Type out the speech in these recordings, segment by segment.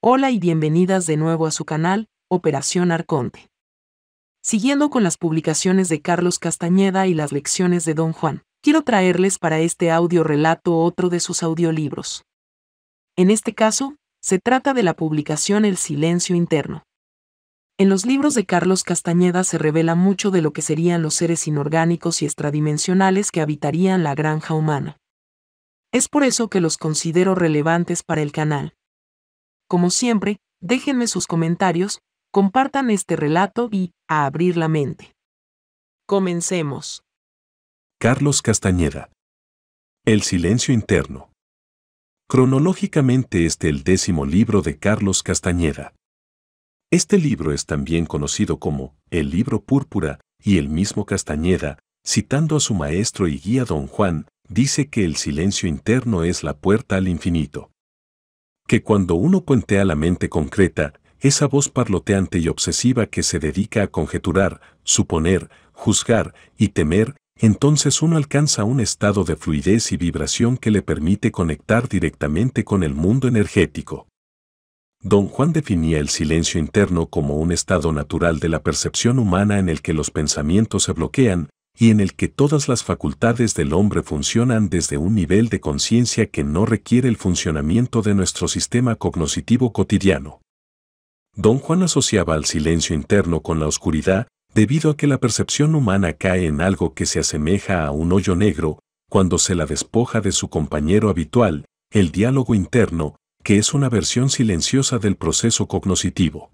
Hola y bienvenidas de nuevo a su canal, Operación Arconte. Siguiendo con las publicaciones de Carlos Castañeda y las lecciones de Don Juan, quiero traerles para este audio relato otro de sus audiolibros. En este caso, se trata de la publicación El silencio interno. En los libros de Carlos Castañeda se revela mucho de lo que serían los seres inorgánicos y extradimensionales que habitarían la granja humana. Es por eso que los considero relevantes para el canal. Como siempre, déjenme sus comentarios, compartan este relato y, a abrir la mente. Comencemos. Carlos Castañeda. El silencio interno. Cronológicamente este el décimo libro de Carlos Castañeda. Este libro es también conocido como El libro púrpura, y el mismo Castañeda, citando a su maestro y guía don Juan, dice que el silencio interno es la puerta al infinito que cuando uno a la mente concreta, esa voz parloteante y obsesiva que se dedica a conjeturar, suponer, juzgar y temer, entonces uno alcanza un estado de fluidez y vibración que le permite conectar directamente con el mundo energético. Don Juan definía el silencio interno como un estado natural de la percepción humana en el que los pensamientos se bloquean, y en el que todas las facultades del hombre funcionan desde un nivel de conciencia que no requiere el funcionamiento de nuestro sistema cognoscitivo cotidiano. Don Juan asociaba al silencio interno con la oscuridad, debido a que la percepción humana cae en algo que se asemeja a un hoyo negro, cuando se la despoja de su compañero habitual, el diálogo interno, que es una versión silenciosa del proceso cognoscitivo.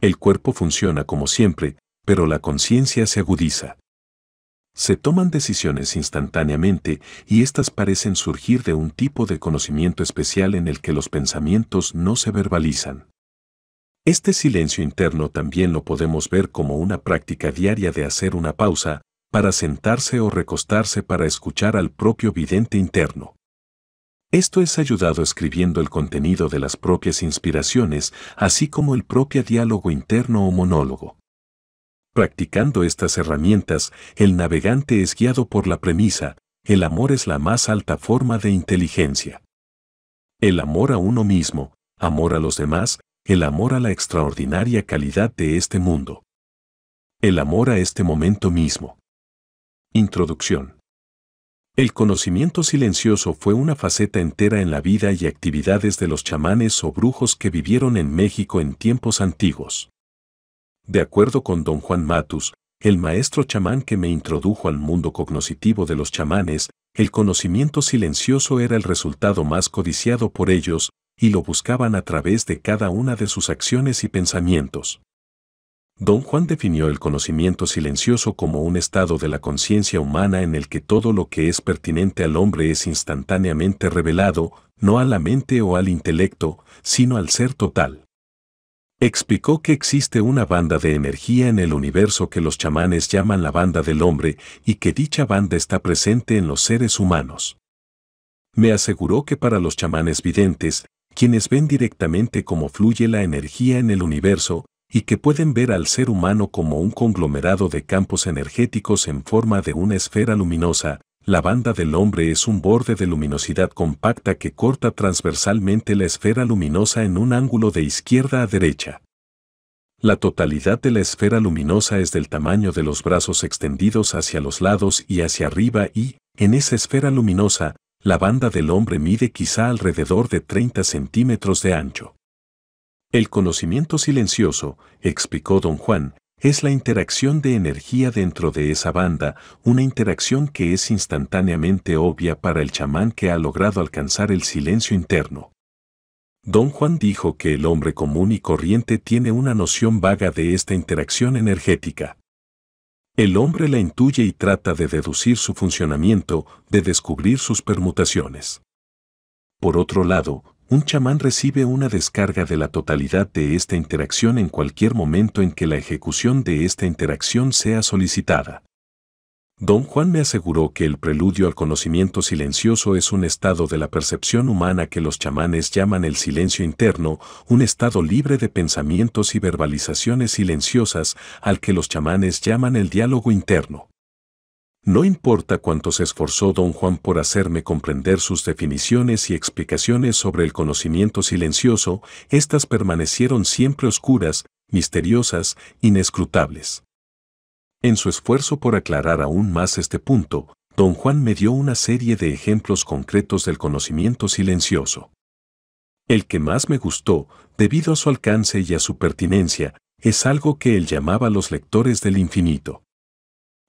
El cuerpo funciona como siempre, pero la conciencia se agudiza. Se toman decisiones instantáneamente y éstas parecen surgir de un tipo de conocimiento especial en el que los pensamientos no se verbalizan. Este silencio interno también lo podemos ver como una práctica diaria de hacer una pausa para sentarse o recostarse para escuchar al propio vidente interno. Esto es ayudado escribiendo el contenido de las propias inspiraciones, así como el propio diálogo interno o monólogo. Practicando estas herramientas, el navegante es guiado por la premisa, el amor es la más alta forma de inteligencia. El amor a uno mismo, amor a los demás, el amor a la extraordinaria calidad de este mundo. El amor a este momento mismo. Introducción. El conocimiento silencioso fue una faceta entera en la vida y actividades de los chamanes o brujos que vivieron en México en tiempos antiguos. De acuerdo con don Juan Matus, el maestro chamán que me introdujo al mundo cognoscitivo de los chamanes, el conocimiento silencioso era el resultado más codiciado por ellos, y lo buscaban a través de cada una de sus acciones y pensamientos. Don Juan definió el conocimiento silencioso como un estado de la conciencia humana en el que todo lo que es pertinente al hombre es instantáneamente revelado, no a la mente o al intelecto, sino al ser total. Explicó que existe una banda de energía en el universo que los chamanes llaman la banda del hombre y que dicha banda está presente en los seres humanos. Me aseguró que para los chamanes videntes, quienes ven directamente cómo fluye la energía en el universo, y que pueden ver al ser humano como un conglomerado de campos energéticos en forma de una esfera luminosa, la banda del hombre es un borde de luminosidad compacta que corta transversalmente la esfera luminosa en un ángulo de izquierda a derecha. La totalidad de la esfera luminosa es del tamaño de los brazos extendidos hacia los lados y hacia arriba y, en esa esfera luminosa, la banda del hombre mide quizá alrededor de 30 centímetros de ancho. El conocimiento silencioso, explicó don Juan, es la interacción de energía dentro de esa banda, una interacción que es instantáneamente obvia para el chamán que ha logrado alcanzar el silencio interno. Don Juan dijo que el hombre común y corriente tiene una noción vaga de esta interacción energética. El hombre la intuye y trata de deducir su funcionamiento, de descubrir sus permutaciones. Por otro lado, un chamán recibe una descarga de la totalidad de esta interacción en cualquier momento en que la ejecución de esta interacción sea solicitada. Don Juan me aseguró que el preludio al conocimiento silencioso es un estado de la percepción humana que los chamanes llaman el silencio interno, un estado libre de pensamientos y verbalizaciones silenciosas al que los chamanes llaman el diálogo interno. No importa cuánto se esforzó don Juan por hacerme comprender sus definiciones y explicaciones sobre el conocimiento silencioso, éstas permanecieron siempre oscuras, misteriosas, inescrutables. En su esfuerzo por aclarar aún más este punto, don Juan me dio una serie de ejemplos concretos del conocimiento silencioso. El que más me gustó, debido a su alcance y a su pertinencia, es algo que él llamaba los lectores del infinito.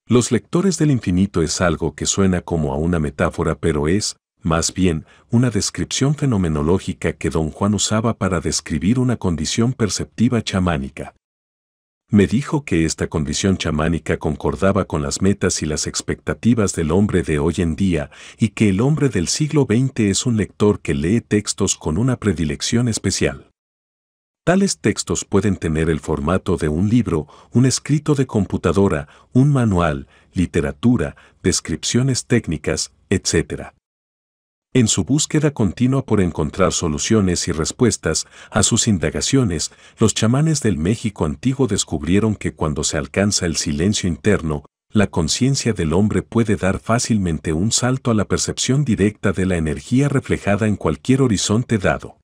Los lectores del infinito es algo que suena como a una metáfora, pero es, más bien, una descripción fenomenológica que don Juan usaba para describir una condición perceptiva chamánica. Me dijo que esta condición chamánica concordaba con las metas y las expectativas del hombre de hoy en día y que el hombre del siglo XX es un lector que lee textos con una predilección especial. Tales textos pueden tener el formato de un libro, un escrito de computadora, un manual, literatura, descripciones técnicas, etc. En su búsqueda continua por encontrar soluciones y respuestas a sus indagaciones, los chamanes del México antiguo descubrieron que cuando se alcanza el silencio interno, la conciencia del hombre puede dar fácilmente un salto a la percepción directa de la energía reflejada en cualquier horizonte dado.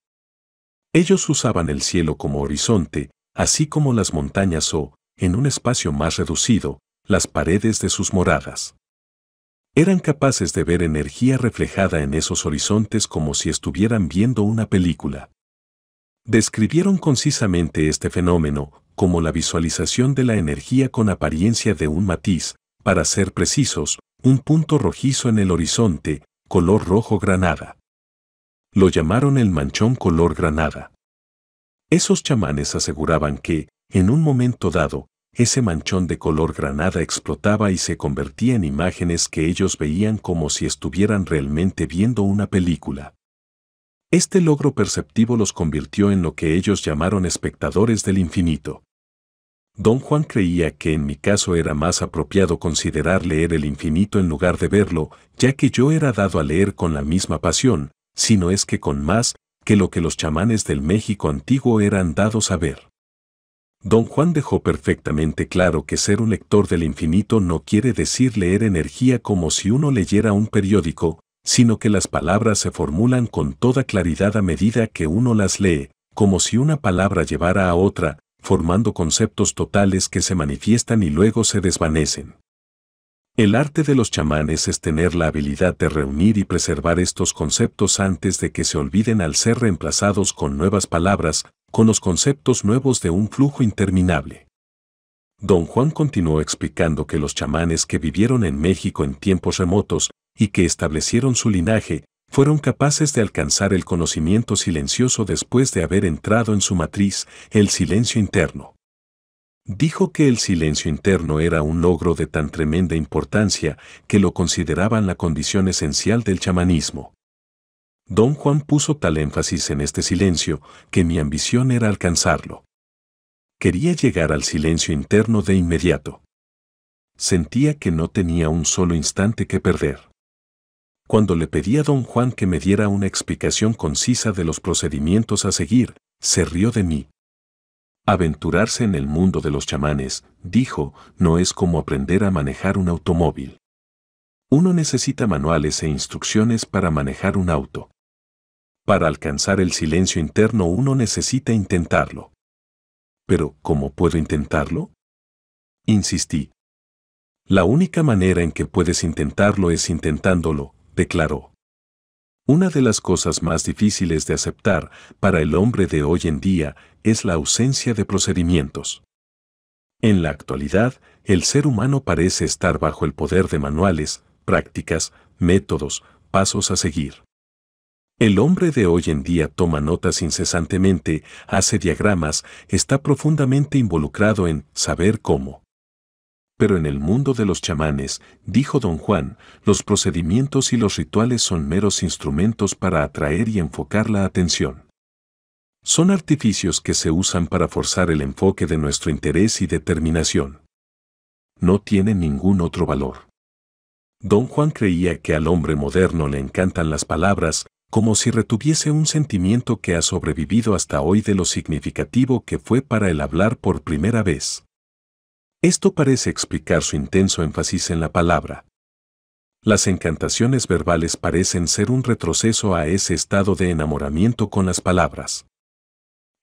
Ellos usaban el cielo como horizonte, así como las montañas o, en un espacio más reducido, las paredes de sus moradas. Eran capaces de ver energía reflejada en esos horizontes como si estuvieran viendo una película. Describieron concisamente este fenómeno como la visualización de la energía con apariencia de un matiz, para ser precisos, un punto rojizo en el horizonte, color rojo granada. Lo llamaron el manchón color granada. Esos chamanes aseguraban que, en un momento dado, ese manchón de color granada explotaba y se convertía en imágenes que ellos veían como si estuvieran realmente viendo una película. Este logro perceptivo los convirtió en lo que ellos llamaron espectadores del infinito. Don Juan creía que en mi caso era más apropiado considerar leer el infinito en lugar de verlo, ya que yo era dado a leer con la misma pasión, sino es que con más que lo que los chamanes del México antiguo eran dados a ver. Don Juan dejó perfectamente claro que ser un lector del infinito no quiere decir leer energía como si uno leyera un periódico, sino que las palabras se formulan con toda claridad a medida que uno las lee, como si una palabra llevara a otra, formando conceptos totales que se manifiestan y luego se desvanecen. El arte de los chamanes es tener la habilidad de reunir y preservar estos conceptos antes de que se olviden al ser reemplazados con nuevas palabras, con los conceptos nuevos de un flujo interminable. Don Juan continuó explicando que los chamanes que vivieron en México en tiempos remotos y que establecieron su linaje, fueron capaces de alcanzar el conocimiento silencioso después de haber entrado en su matriz, el silencio interno dijo que el silencio interno era un logro de tan tremenda importancia que lo consideraban la condición esencial del chamanismo. Don Juan puso tal énfasis en este silencio que mi ambición era alcanzarlo. Quería llegar al silencio interno de inmediato. Sentía que no tenía un solo instante que perder. Cuando le pedí a don Juan que me diera una explicación concisa de los procedimientos a seguir, se rió de mí Aventurarse en el mundo de los chamanes, dijo, no es como aprender a manejar un automóvil. Uno necesita manuales e instrucciones para manejar un auto. Para alcanzar el silencio interno uno necesita intentarlo. Pero, ¿cómo puedo intentarlo? Insistí. La única manera en que puedes intentarlo es intentándolo, declaró. Una de las cosas más difíciles de aceptar para el hombre de hoy en día es la ausencia de procedimientos. En la actualidad, el ser humano parece estar bajo el poder de manuales, prácticas, métodos, pasos a seguir. El hombre de hoy en día toma notas incesantemente, hace diagramas, está profundamente involucrado en saber cómo. Pero en el mundo de los chamanes, dijo don Juan, los procedimientos y los rituales son meros instrumentos para atraer y enfocar la atención. Son artificios que se usan para forzar el enfoque de nuestro interés y determinación. No tienen ningún otro valor. Don Juan creía que al hombre moderno le encantan las palabras, como si retuviese un sentimiento que ha sobrevivido hasta hoy de lo significativo que fue para el hablar por primera vez. Esto parece explicar su intenso énfasis en la palabra. Las encantaciones verbales parecen ser un retroceso a ese estado de enamoramiento con las palabras.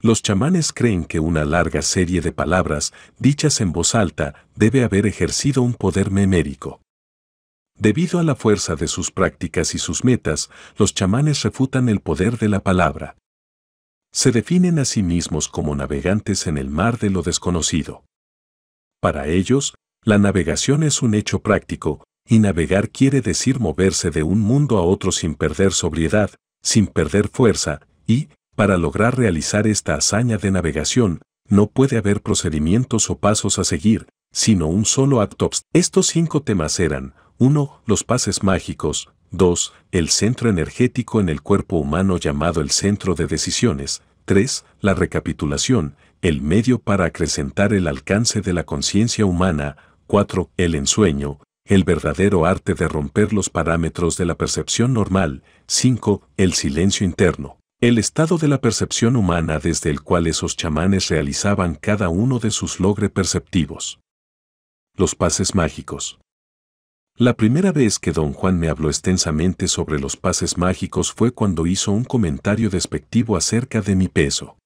Los chamanes creen que una larga serie de palabras dichas en voz alta debe haber ejercido un poder memérico. Debido a la fuerza de sus prácticas y sus metas, los chamanes refutan el poder de la palabra. Se definen a sí mismos como navegantes en el mar de lo desconocido. Para ellos, la navegación es un hecho práctico, y navegar quiere decir moverse de un mundo a otro sin perder sobriedad, sin perder fuerza, y, para lograr realizar esta hazaña de navegación, no puede haber procedimientos o pasos a seguir, sino un solo acto. Estos cinco temas eran, 1. Los pases mágicos, 2. El centro energético en el cuerpo humano llamado el centro de decisiones, 3. La recapitulación, el medio para acrecentar el alcance de la conciencia humana, 4. El ensueño, el verdadero arte de romper los parámetros de la percepción normal, 5. El silencio interno. El estado de la percepción humana desde el cual esos chamanes realizaban cada uno de sus logre perceptivos. Los pases mágicos. La primera vez que don Juan me habló extensamente sobre los pases mágicos fue cuando hizo un comentario despectivo acerca de mi peso.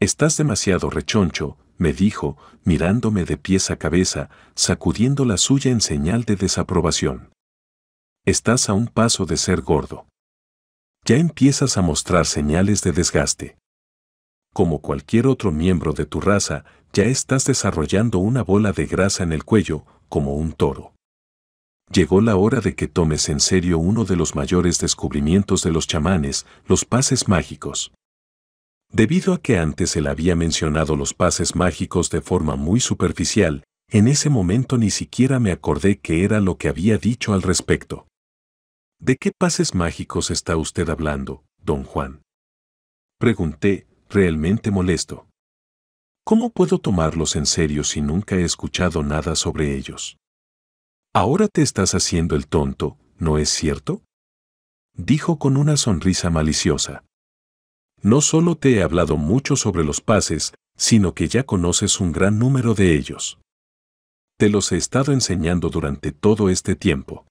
Estás demasiado rechoncho, me dijo, mirándome de pies a cabeza, sacudiendo la suya en señal de desaprobación. Estás a un paso de ser gordo ya empiezas a mostrar señales de desgaste. Como cualquier otro miembro de tu raza, ya estás desarrollando una bola de grasa en el cuello, como un toro. Llegó la hora de que tomes en serio uno de los mayores descubrimientos de los chamanes, los pases mágicos. Debido a que antes él había mencionado los pases mágicos de forma muy superficial, en ese momento ni siquiera me acordé que era lo que había dicho al respecto. ¿De qué pases mágicos está usted hablando, don Juan? Pregunté, realmente molesto. ¿Cómo puedo tomarlos en serio si nunca he escuchado nada sobre ellos? Ahora te estás haciendo el tonto, ¿no es cierto? Dijo con una sonrisa maliciosa. No solo te he hablado mucho sobre los pases, sino que ya conoces un gran número de ellos. Te los he estado enseñando durante todo este tiempo.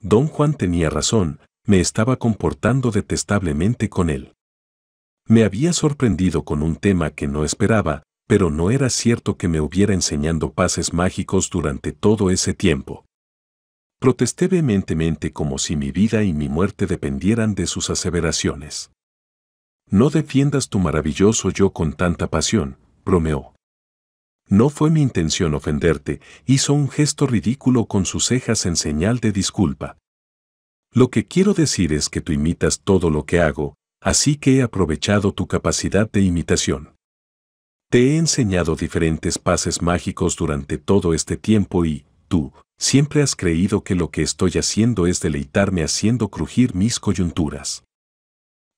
Don Juan tenía razón, me estaba comportando detestablemente con él. Me había sorprendido con un tema que no esperaba, pero no era cierto que me hubiera enseñando pases mágicos durante todo ese tiempo. Protesté vehementemente como si mi vida y mi muerte dependieran de sus aseveraciones. No defiendas tu maravilloso yo con tanta pasión, bromeó. No fue mi intención ofenderte, hizo un gesto ridículo con sus cejas en señal de disculpa. Lo que quiero decir es que tú imitas todo lo que hago, así que he aprovechado tu capacidad de imitación. Te he enseñado diferentes pases mágicos durante todo este tiempo y, tú, siempre has creído que lo que estoy haciendo es deleitarme haciendo crujir mis coyunturas.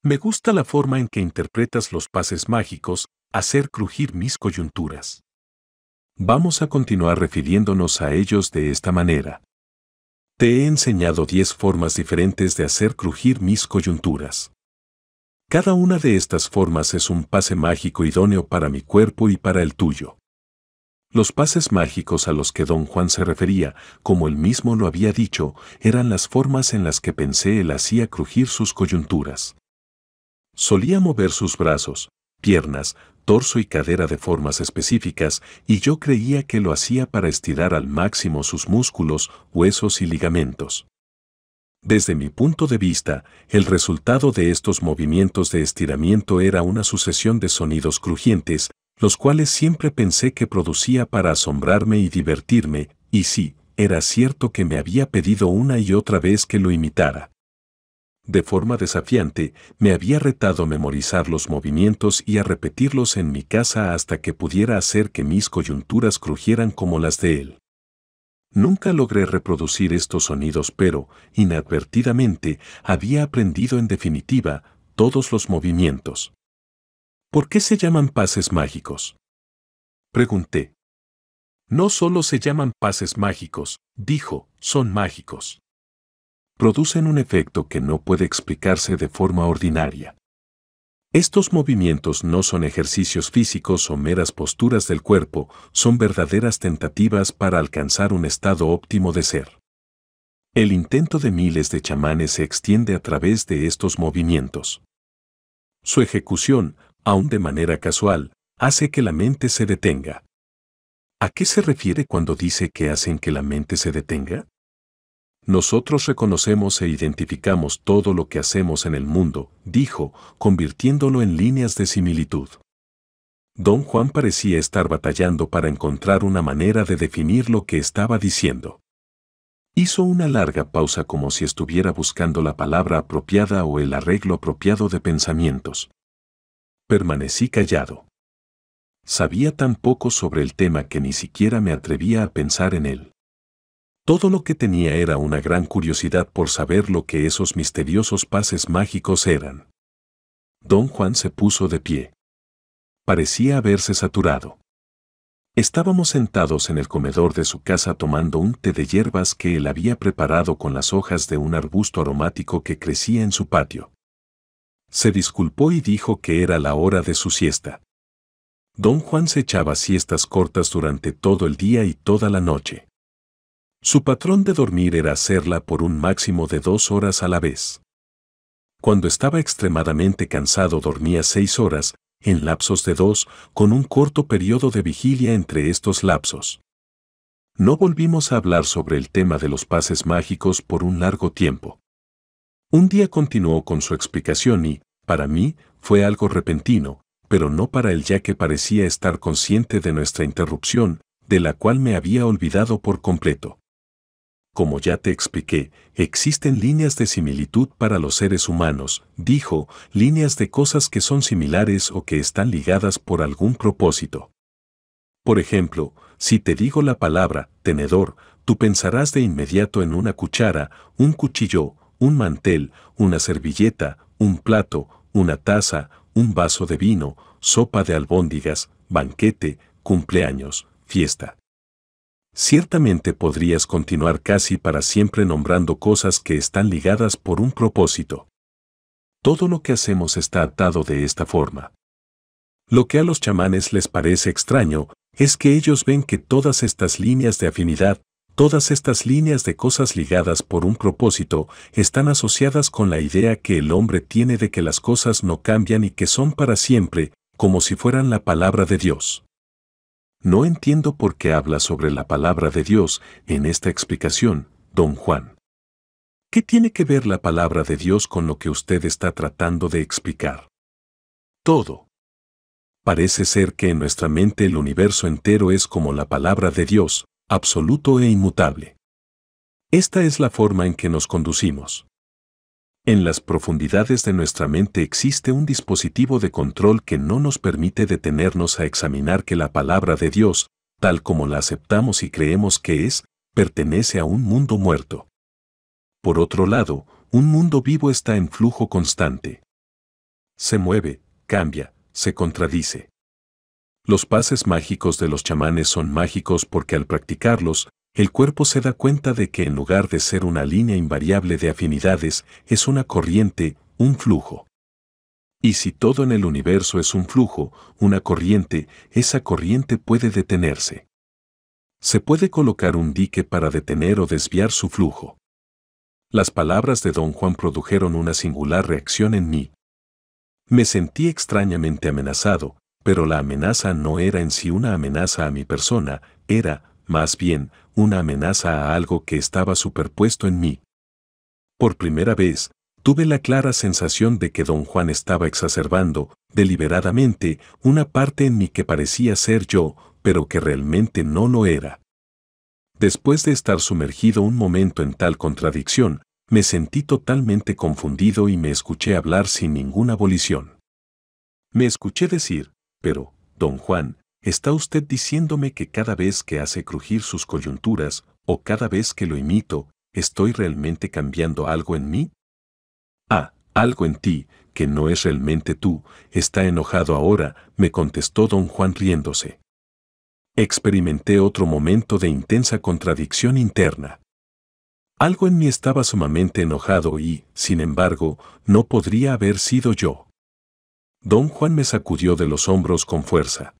Me gusta la forma en que interpretas los pases mágicos, hacer crujir mis coyunturas. Vamos a continuar refiriéndonos a ellos de esta manera. Te he enseñado diez formas diferentes de hacer crujir mis coyunturas. Cada una de estas formas es un pase mágico idóneo para mi cuerpo y para el tuyo. Los pases mágicos a los que don Juan se refería, como él mismo lo había dicho, eran las formas en las que pensé él hacía crujir sus coyunturas. Solía mover sus brazos, piernas, torso y cadera de formas específicas y yo creía que lo hacía para estirar al máximo sus músculos, huesos y ligamentos. Desde mi punto de vista, el resultado de estos movimientos de estiramiento era una sucesión de sonidos crujientes, los cuales siempre pensé que producía para asombrarme y divertirme, y sí, era cierto que me había pedido una y otra vez que lo imitara de forma desafiante, me había retado a memorizar los movimientos y a repetirlos en mi casa hasta que pudiera hacer que mis coyunturas crujieran como las de él. Nunca logré reproducir estos sonidos, pero, inadvertidamente, había aprendido en definitiva todos los movimientos. ¿Por qué se llaman pases mágicos? Pregunté. No solo se llaman pases mágicos, dijo, son mágicos producen un efecto que no puede explicarse de forma ordinaria. Estos movimientos no son ejercicios físicos o meras posturas del cuerpo, son verdaderas tentativas para alcanzar un estado óptimo de ser. El intento de miles de chamanes se extiende a través de estos movimientos. Su ejecución, aun de manera casual, hace que la mente se detenga. ¿A qué se refiere cuando dice que hacen que la mente se detenga? Nosotros reconocemos e identificamos todo lo que hacemos en el mundo, dijo, convirtiéndolo en líneas de similitud. Don Juan parecía estar batallando para encontrar una manera de definir lo que estaba diciendo. Hizo una larga pausa como si estuviera buscando la palabra apropiada o el arreglo apropiado de pensamientos. Permanecí callado. Sabía tan poco sobre el tema que ni siquiera me atrevía a pensar en él. Todo lo que tenía era una gran curiosidad por saber lo que esos misteriosos pases mágicos eran. Don Juan se puso de pie. Parecía haberse saturado. Estábamos sentados en el comedor de su casa tomando un té de hierbas que él había preparado con las hojas de un arbusto aromático que crecía en su patio. Se disculpó y dijo que era la hora de su siesta. Don Juan se echaba siestas cortas durante todo el día y toda la noche. Su patrón de dormir era hacerla por un máximo de dos horas a la vez. Cuando estaba extremadamente cansado dormía seis horas, en lapsos de dos, con un corto periodo de vigilia entre estos lapsos. No volvimos a hablar sobre el tema de los pases mágicos por un largo tiempo. Un día continuó con su explicación y, para mí, fue algo repentino, pero no para él ya que parecía estar consciente de nuestra interrupción, de la cual me había olvidado por completo. Como ya te expliqué, existen líneas de similitud para los seres humanos, dijo, líneas de cosas que son similares o que están ligadas por algún propósito. Por ejemplo, si te digo la palabra tenedor, tú pensarás de inmediato en una cuchara, un cuchillo, un mantel, una servilleta, un plato, una taza, un vaso de vino, sopa de albóndigas, banquete, cumpleaños, fiesta. Ciertamente podrías continuar casi para siempre nombrando cosas que están ligadas por un propósito. Todo lo que hacemos está atado de esta forma. Lo que a los chamanes les parece extraño es que ellos ven que todas estas líneas de afinidad, todas estas líneas de cosas ligadas por un propósito, están asociadas con la idea que el hombre tiene de que las cosas no cambian y que son para siempre, como si fueran la palabra de Dios. No entiendo por qué habla sobre la palabra de Dios en esta explicación, don Juan. ¿Qué tiene que ver la palabra de Dios con lo que usted está tratando de explicar? Todo. Parece ser que en nuestra mente el universo entero es como la palabra de Dios, absoluto e inmutable. Esta es la forma en que nos conducimos. En las profundidades de nuestra mente existe un dispositivo de control que no nos permite detenernos a examinar que la palabra de Dios, tal como la aceptamos y creemos que es, pertenece a un mundo muerto. Por otro lado, un mundo vivo está en flujo constante. Se mueve, cambia, se contradice. Los pases mágicos de los chamanes son mágicos porque al practicarlos, el cuerpo se da cuenta de que en lugar de ser una línea invariable de afinidades, es una corriente, un flujo. Y si todo en el universo es un flujo, una corriente, esa corriente puede detenerse. Se puede colocar un dique para detener o desviar su flujo. Las palabras de don Juan produjeron una singular reacción en mí. Me sentí extrañamente amenazado, pero la amenaza no era en sí una amenaza a mi persona, era, más bien, una amenaza a algo que estaba superpuesto en mí. Por primera vez, tuve la clara sensación de que don Juan estaba exacerbando, deliberadamente, una parte en mí que parecía ser yo, pero que realmente no lo era. Después de estar sumergido un momento en tal contradicción, me sentí totalmente confundido y me escuché hablar sin ninguna volición. Me escuché decir, pero, don Juan, ¿Está usted diciéndome que cada vez que hace crujir sus coyunturas o cada vez que lo imito, estoy realmente cambiando algo en mí? Ah, algo en ti, que no es realmente tú, está enojado ahora, me contestó don Juan riéndose. Experimenté otro momento de intensa contradicción interna. Algo en mí estaba sumamente enojado y, sin embargo, no podría haber sido yo. Don Juan me sacudió de los hombros con fuerza.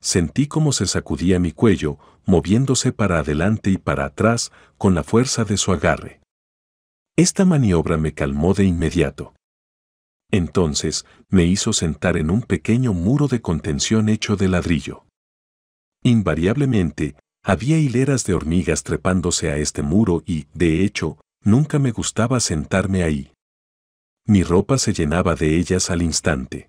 Sentí cómo se sacudía mi cuello, moviéndose para adelante y para atrás con la fuerza de su agarre. Esta maniobra me calmó de inmediato. Entonces me hizo sentar en un pequeño muro de contención hecho de ladrillo. Invariablemente, había hileras de hormigas trepándose a este muro y, de hecho, nunca me gustaba sentarme ahí. Mi ropa se llenaba de ellas al instante.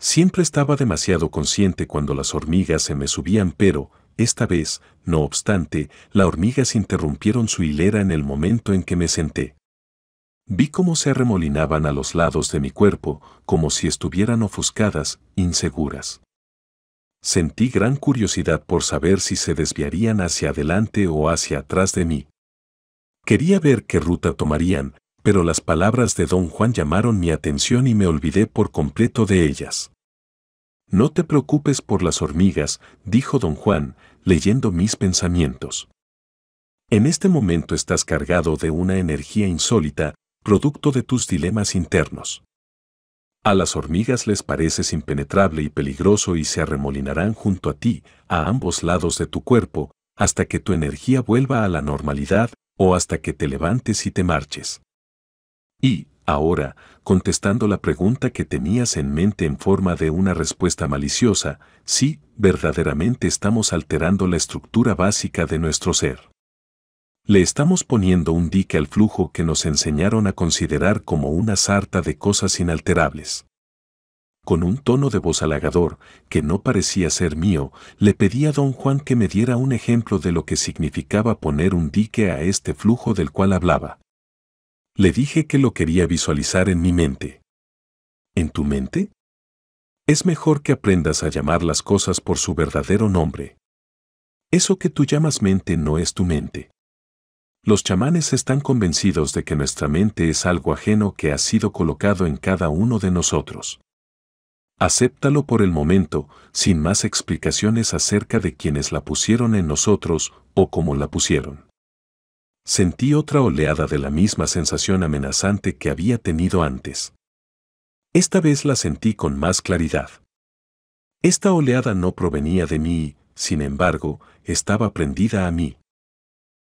Siempre estaba demasiado consciente cuando las hormigas se me subían, pero, esta vez, no obstante, las hormigas interrumpieron su hilera en el momento en que me senté. Vi cómo se arremolinaban a los lados de mi cuerpo, como si estuvieran ofuscadas, inseguras. Sentí gran curiosidad por saber si se desviarían hacia adelante o hacia atrás de mí. Quería ver qué ruta tomarían, pero las palabras de don Juan llamaron mi atención y me olvidé por completo de ellas. No te preocupes por las hormigas, dijo don Juan, leyendo mis pensamientos. En este momento estás cargado de una energía insólita, producto de tus dilemas internos. A las hormigas les pareces impenetrable y peligroso y se arremolinarán junto a ti, a ambos lados de tu cuerpo, hasta que tu energía vuelva a la normalidad o hasta que te levantes y te marches. Y, ahora, contestando la pregunta que tenías en mente en forma de una respuesta maliciosa, sí, verdaderamente estamos alterando la estructura básica de nuestro ser. Le estamos poniendo un dique al flujo que nos enseñaron a considerar como una sarta de cosas inalterables. Con un tono de voz halagador, que no parecía ser mío, le pedí a don Juan que me diera un ejemplo de lo que significaba poner un dique a este flujo del cual hablaba. Le dije que lo quería visualizar en mi mente. ¿En tu mente? Es mejor que aprendas a llamar las cosas por su verdadero nombre. Eso que tú llamas mente no es tu mente. Los chamanes están convencidos de que nuestra mente es algo ajeno que ha sido colocado en cada uno de nosotros. Acéptalo por el momento, sin más explicaciones acerca de quienes la pusieron en nosotros o cómo la pusieron sentí otra oleada de la misma sensación amenazante que había tenido antes. Esta vez la sentí con más claridad. Esta oleada no provenía de mí, sin embargo, estaba prendida a mí.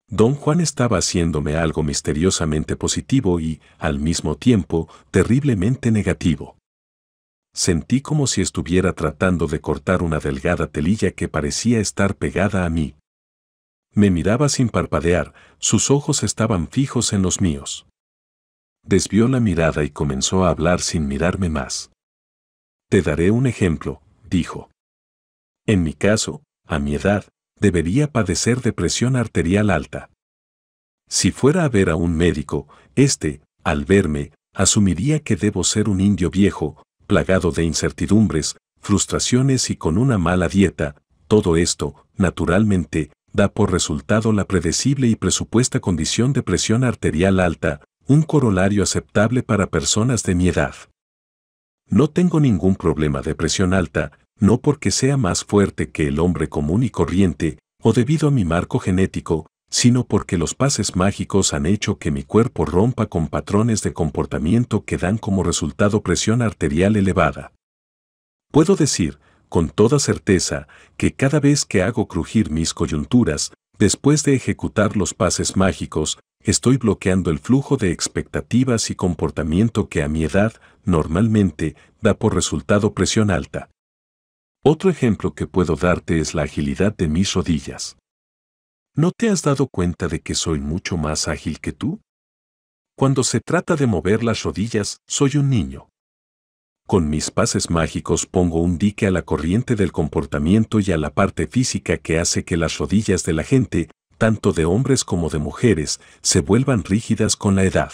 Don Juan estaba haciéndome algo misteriosamente positivo y, al mismo tiempo, terriblemente negativo. Sentí como si estuviera tratando de cortar una delgada telilla que parecía estar pegada a mí. Me miraba sin parpadear, sus ojos estaban fijos en los míos. Desvió la mirada y comenzó a hablar sin mirarme más. Te daré un ejemplo, dijo. En mi caso, a mi edad, debería padecer de presión arterial alta. Si fuera a ver a un médico, éste, al verme, asumiría que debo ser un indio viejo, plagado de incertidumbres, frustraciones y con una mala dieta, todo esto, naturalmente, da por resultado la predecible y presupuesta condición de presión arterial alta, un corolario aceptable para personas de mi edad. No tengo ningún problema de presión alta, no porque sea más fuerte que el hombre común y corriente, o debido a mi marco genético, sino porque los pases mágicos han hecho que mi cuerpo rompa con patrones de comportamiento que dan como resultado presión arterial elevada. Puedo decir, con toda certeza que cada vez que hago crujir mis coyunturas, después de ejecutar los pases mágicos, estoy bloqueando el flujo de expectativas y comportamiento que a mi edad normalmente da por resultado presión alta. Otro ejemplo que puedo darte es la agilidad de mis rodillas. ¿No te has dado cuenta de que soy mucho más ágil que tú? Cuando se trata de mover las rodillas, soy un niño. Con mis pases mágicos pongo un dique a la corriente del comportamiento y a la parte física que hace que las rodillas de la gente, tanto de hombres como de mujeres, se vuelvan rígidas con la edad.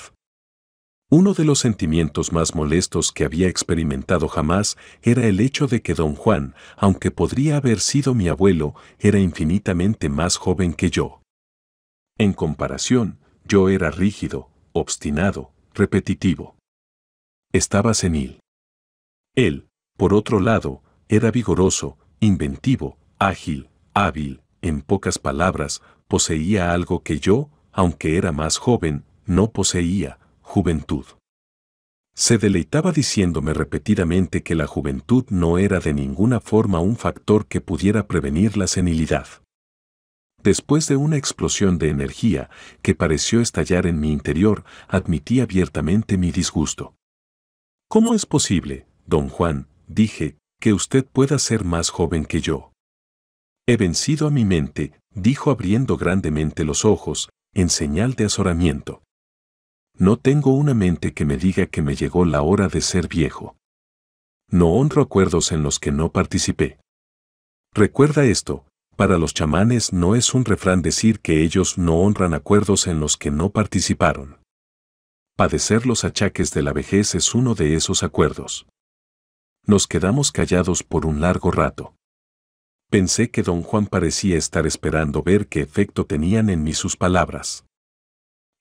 Uno de los sentimientos más molestos que había experimentado jamás era el hecho de que don Juan, aunque podría haber sido mi abuelo, era infinitamente más joven que yo. En comparación, yo era rígido, obstinado, repetitivo. Estaba senil. Él, por otro lado, era vigoroso, inventivo, ágil, hábil, en pocas palabras, poseía algo que yo, aunque era más joven, no poseía, juventud. Se deleitaba diciéndome repetidamente que la juventud no era de ninguna forma un factor que pudiera prevenir la senilidad. Después de una explosión de energía que pareció estallar en mi interior, admití abiertamente mi disgusto. ¿Cómo es posible, don Juan, dije, que usted pueda ser más joven que yo. He vencido a mi mente, dijo abriendo grandemente los ojos, en señal de azoramiento. No tengo una mente que me diga que me llegó la hora de ser viejo. No honro acuerdos en los que no participé. Recuerda esto, para los chamanes no es un refrán decir que ellos no honran acuerdos en los que no participaron. Padecer los achaques de la vejez es uno de esos acuerdos nos quedamos callados por un largo rato. Pensé que don Juan parecía estar esperando ver qué efecto tenían en mí sus palabras.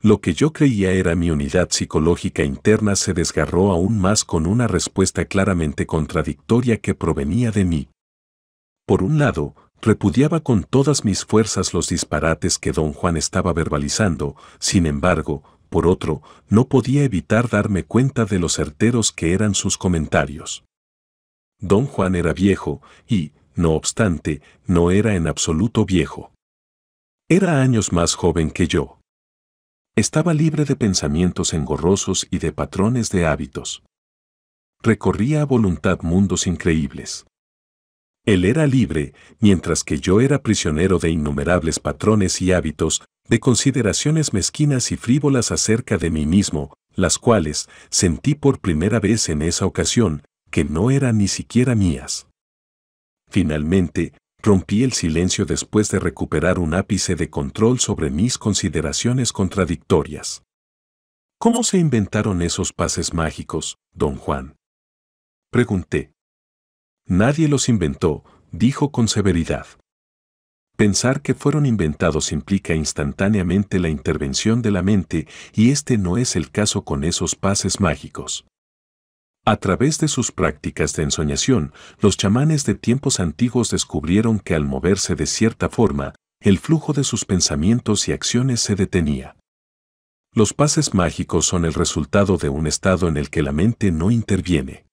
Lo que yo creía era mi unidad psicológica interna se desgarró aún más con una respuesta claramente contradictoria que provenía de mí. Por un lado, repudiaba con todas mis fuerzas los disparates que don Juan estaba verbalizando, sin embargo, por otro, no podía evitar darme cuenta de los certeros que eran sus comentarios. Don Juan era viejo, y, no obstante, no era en absoluto viejo. Era años más joven que yo. Estaba libre de pensamientos engorrosos y de patrones de hábitos. Recorría a voluntad mundos increíbles. Él era libre, mientras que yo era prisionero de innumerables patrones y hábitos, de consideraciones mezquinas y frívolas acerca de mí mismo, las cuales sentí por primera vez en esa ocasión, que no eran ni siquiera mías. Finalmente, rompí el silencio después de recuperar un ápice de control sobre mis consideraciones contradictorias. ¿Cómo se inventaron esos pases mágicos, don Juan? Pregunté. Nadie los inventó, dijo con severidad. Pensar que fueron inventados implica instantáneamente la intervención de la mente y este no es el caso con esos pases mágicos. A través de sus prácticas de ensoñación, los chamanes de tiempos antiguos descubrieron que al moverse de cierta forma, el flujo de sus pensamientos y acciones se detenía. Los pases mágicos son el resultado de un estado en el que la mente no interviene.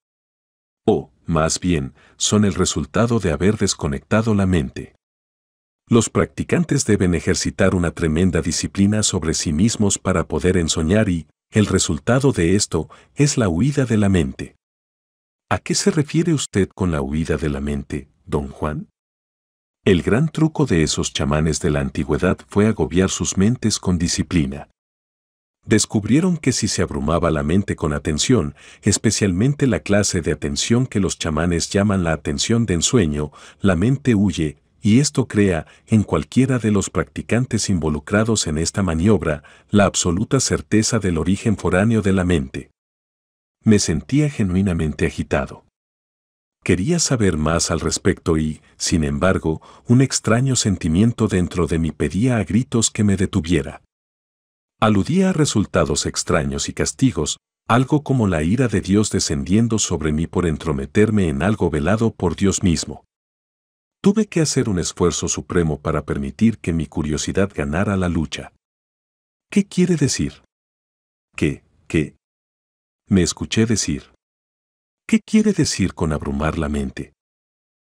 O, más bien, son el resultado de haber desconectado la mente. Los practicantes deben ejercitar una tremenda disciplina sobre sí mismos para poder ensoñar y, el resultado de esto es la huida de la mente. ¿A qué se refiere usted con la huida de la mente, don Juan? El gran truco de esos chamanes de la antigüedad fue agobiar sus mentes con disciplina. Descubrieron que si se abrumaba la mente con atención, especialmente la clase de atención que los chamanes llaman la atención de ensueño, la mente huye, y esto crea en cualquiera de los practicantes involucrados en esta maniobra la absoluta certeza del origen foráneo de la mente. Me sentía genuinamente agitado. Quería saber más al respecto y, sin embargo, un extraño sentimiento dentro de mí pedía a gritos que me detuviera. Aludía a resultados extraños y castigos, algo como la ira de Dios descendiendo sobre mí por entrometerme en algo velado por Dios mismo. Tuve que hacer un esfuerzo supremo para permitir que mi curiosidad ganara la lucha. ¿Qué quiere decir? ¿Qué, qué? Me escuché decir. ¿Qué quiere decir con abrumar la mente?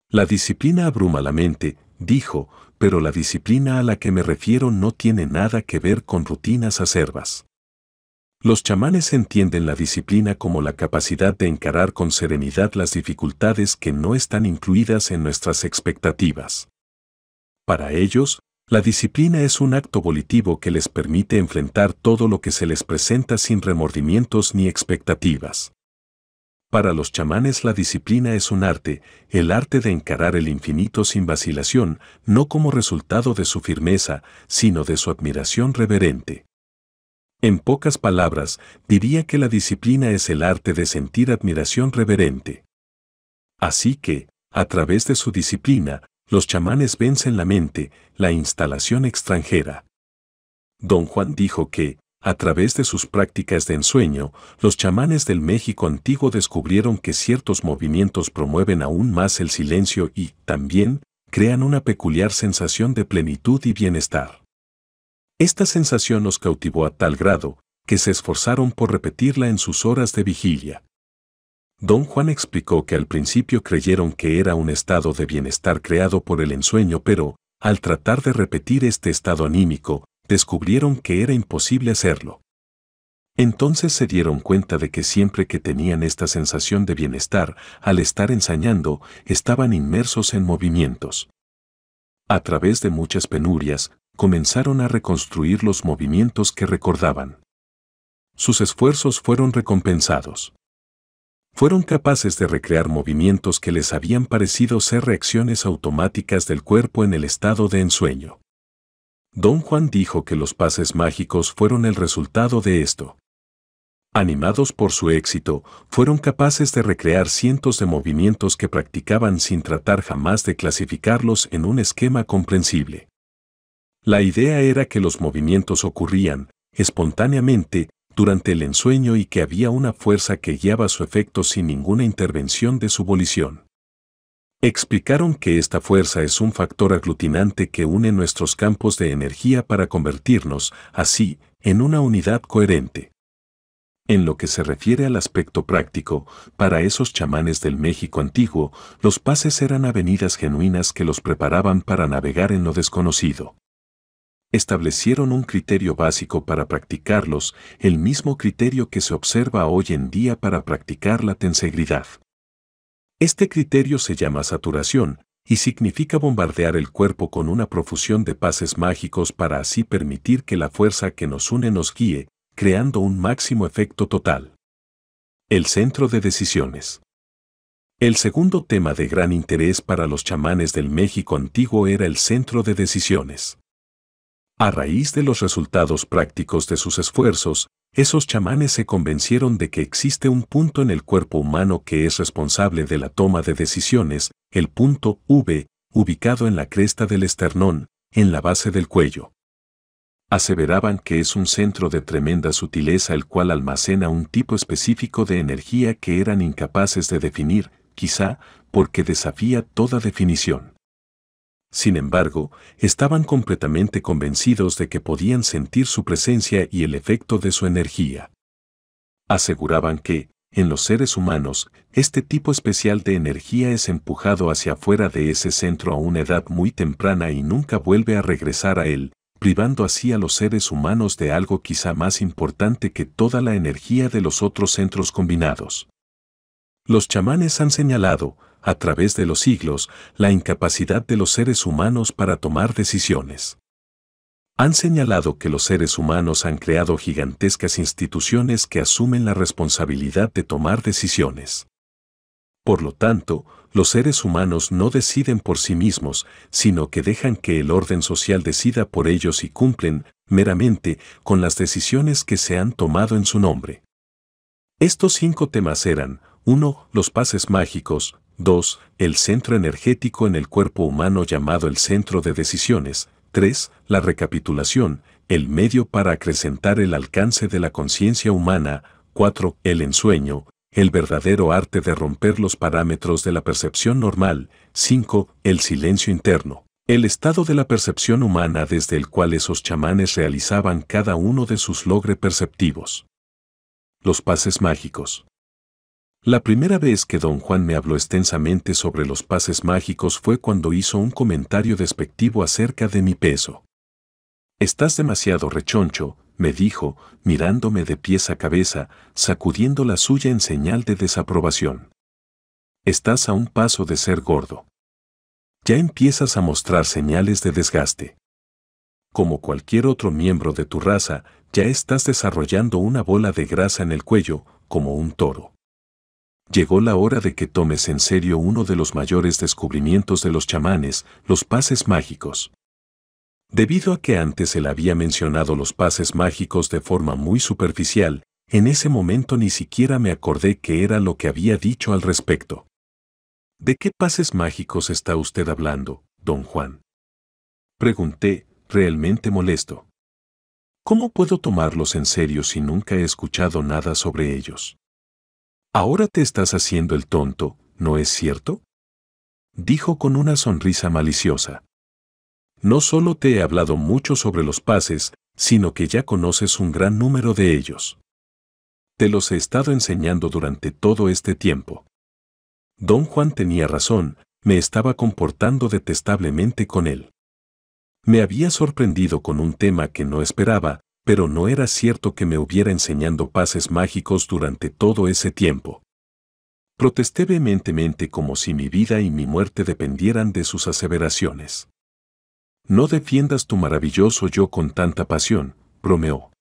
La disciplina abruma la mente, dijo, pero la disciplina a la que me refiero no tiene nada que ver con rutinas acerbas. Los chamanes entienden la disciplina como la capacidad de encarar con serenidad las dificultades que no están incluidas en nuestras expectativas. Para ellos, la disciplina es un acto volitivo que les permite enfrentar todo lo que se les presenta sin remordimientos ni expectativas. Para los chamanes la disciplina es un arte, el arte de encarar el infinito sin vacilación, no como resultado de su firmeza, sino de su admiración reverente. En pocas palabras, diría que la disciplina es el arte de sentir admiración reverente. Así que, a través de su disciplina, los chamanes vencen la mente, la instalación extranjera. Don Juan dijo que, a través de sus prácticas de ensueño, los chamanes del México antiguo descubrieron que ciertos movimientos promueven aún más el silencio y, también, crean una peculiar sensación de plenitud y bienestar. Esta sensación los cautivó a tal grado que se esforzaron por repetirla en sus horas de vigilia. Don Juan explicó que al principio creyeron que era un estado de bienestar creado por el ensueño, pero, al tratar de repetir este estado anímico, descubrieron que era imposible hacerlo. Entonces se dieron cuenta de que siempre que tenían esta sensación de bienestar, al estar ensañando, estaban inmersos en movimientos. A través de muchas penurias, comenzaron a reconstruir los movimientos que recordaban. Sus esfuerzos fueron recompensados. Fueron capaces de recrear movimientos que les habían parecido ser reacciones automáticas del cuerpo en el estado de ensueño. Don Juan dijo que los pases mágicos fueron el resultado de esto. Animados por su éxito, fueron capaces de recrear cientos de movimientos que practicaban sin tratar jamás de clasificarlos en un esquema comprensible. La idea era que los movimientos ocurrían, espontáneamente, durante el ensueño y que había una fuerza que guiaba su efecto sin ninguna intervención de su volición. Explicaron que esta fuerza es un factor aglutinante que une nuestros campos de energía para convertirnos, así, en una unidad coherente. En lo que se refiere al aspecto práctico, para esos chamanes del México antiguo, los pases eran avenidas genuinas que los preparaban para navegar en lo desconocido establecieron un criterio básico para practicarlos, el mismo criterio que se observa hoy en día para practicar la tensegridad. Este criterio se llama saturación y significa bombardear el cuerpo con una profusión de pases mágicos para así permitir que la fuerza que nos une nos guíe, creando un máximo efecto total. El centro de decisiones. El segundo tema de gran interés para los chamanes del México antiguo era el centro de decisiones. A raíz de los resultados prácticos de sus esfuerzos, esos chamanes se convencieron de que existe un punto en el cuerpo humano que es responsable de la toma de decisiones, el punto V, ubicado en la cresta del esternón, en la base del cuello. Aseveraban que es un centro de tremenda sutileza el cual almacena un tipo específico de energía que eran incapaces de definir, quizá porque desafía toda definición. Sin embargo, estaban completamente convencidos de que podían sentir su presencia y el efecto de su energía. Aseguraban que, en los seres humanos, este tipo especial de energía es empujado hacia afuera de ese centro a una edad muy temprana y nunca vuelve a regresar a él, privando así a los seres humanos de algo quizá más importante que toda la energía de los otros centros combinados. Los chamanes han señalado, a través de los siglos, la incapacidad de los seres humanos para tomar decisiones. Han señalado que los seres humanos han creado gigantescas instituciones que asumen la responsabilidad de tomar decisiones. Por lo tanto, los seres humanos no deciden por sí mismos, sino que dejan que el orden social decida por ellos y cumplen, meramente, con las decisiones que se han tomado en su nombre. Estos cinco temas eran, 1. Los pases mágicos, 2. El centro energético en el cuerpo humano llamado el centro de decisiones. 3. La recapitulación, el medio para acrecentar el alcance de la conciencia humana. 4. El ensueño, el verdadero arte de romper los parámetros de la percepción normal. 5. El silencio interno. El estado de la percepción humana desde el cual esos chamanes realizaban cada uno de sus logre perceptivos. Los pases mágicos. La primera vez que don Juan me habló extensamente sobre los pases mágicos fue cuando hizo un comentario despectivo acerca de mi peso. Estás demasiado rechoncho, me dijo, mirándome de pies a cabeza, sacudiendo la suya en señal de desaprobación. Estás a un paso de ser gordo. Ya empiezas a mostrar señales de desgaste. Como cualquier otro miembro de tu raza, ya estás desarrollando una bola de grasa en el cuello, como un toro llegó la hora de que tomes en serio uno de los mayores descubrimientos de los chamanes, los pases mágicos. Debido a que antes él había mencionado los pases mágicos de forma muy superficial, en ese momento ni siquiera me acordé que era lo que había dicho al respecto. ¿De qué pases mágicos está usted hablando, don Juan? Pregunté, realmente molesto. ¿Cómo puedo tomarlos en serio si nunca he escuchado nada sobre ellos? Ahora te estás haciendo el tonto, ¿no es cierto? Dijo con una sonrisa maliciosa. No solo te he hablado mucho sobre los pases, sino que ya conoces un gran número de ellos. Te los he estado enseñando durante todo este tiempo. Don Juan tenía razón, me estaba comportando detestablemente con él. Me había sorprendido con un tema que no esperaba, pero no era cierto que me hubiera enseñando pases mágicos durante todo ese tiempo. Protesté vehementemente como si mi vida y mi muerte dependieran de sus aseveraciones. No defiendas tu maravilloso yo con tanta pasión, bromeó.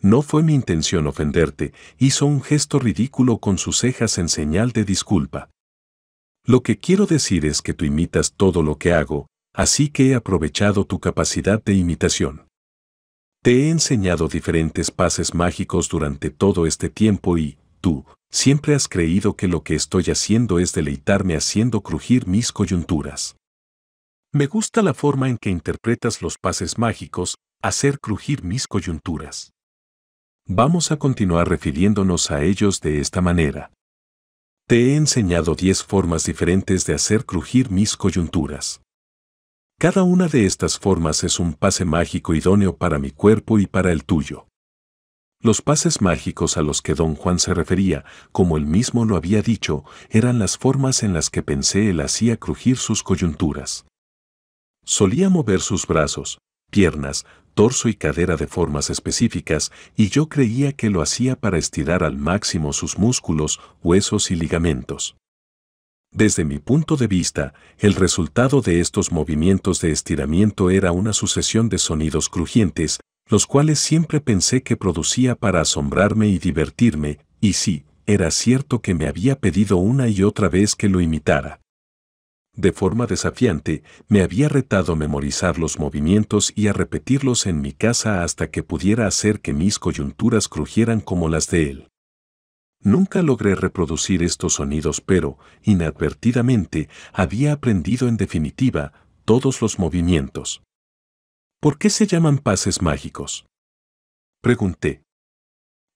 No fue mi intención ofenderte, hizo un gesto ridículo con sus cejas en señal de disculpa. Lo que quiero decir es que tú imitas todo lo que hago, así que he aprovechado tu capacidad de imitación. Te he enseñado diferentes pases mágicos durante todo este tiempo y, tú, siempre has creído que lo que estoy haciendo es deleitarme haciendo crujir mis coyunturas. Me gusta la forma en que interpretas los pases mágicos, hacer crujir mis coyunturas. Vamos a continuar refiriéndonos a ellos de esta manera. Te he enseñado 10 formas diferentes de hacer crujir mis coyunturas. Cada una de estas formas es un pase mágico idóneo para mi cuerpo y para el tuyo. Los pases mágicos a los que don Juan se refería, como él mismo lo había dicho, eran las formas en las que pensé él hacía crujir sus coyunturas. Solía mover sus brazos, piernas, torso y cadera de formas específicas, y yo creía que lo hacía para estirar al máximo sus músculos, huesos y ligamentos. Desde mi punto de vista, el resultado de estos movimientos de estiramiento era una sucesión de sonidos crujientes, los cuales siempre pensé que producía para asombrarme y divertirme, y sí, era cierto que me había pedido una y otra vez que lo imitara. De forma desafiante, me había retado a memorizar los movimientos y a repetirlos en mi casa hasta que pudiera hacer que mis coyunturas crujieran como las de él. Nunca logré reproducir estos sonidos, pero, inadvertidamente, había aprendido en definitiva todos los movimientos. ¿Por qué se llaman pases mágicos? Pregunté.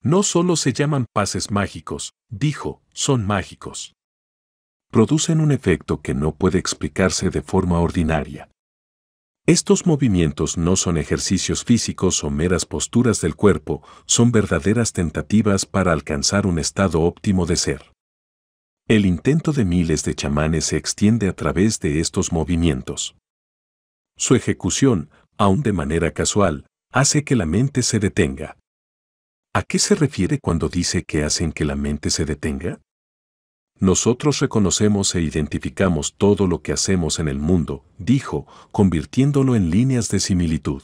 No solo se llaman pases mágicos, dijo, son mágicos. Producen un efecto que no puede explicarse de forma ordinaria. Estos movimientos no son ejercicios físicos o meras posturas del cuerpo, son verdaderas tentativas para alcanzar un estado óptimo de ser. El intento de miles de chamanes se extiende a través de estos movimientos. Su ejecución, aun de manera casual, hace que la mente se detenga. ¿A qué se refiere cuando dice que hacen que la mente se detenga? Nosotros reconocemos e identificamos todo lo que hacemos en el mundo, dijo, convirtiéndolo en líneas de similitud.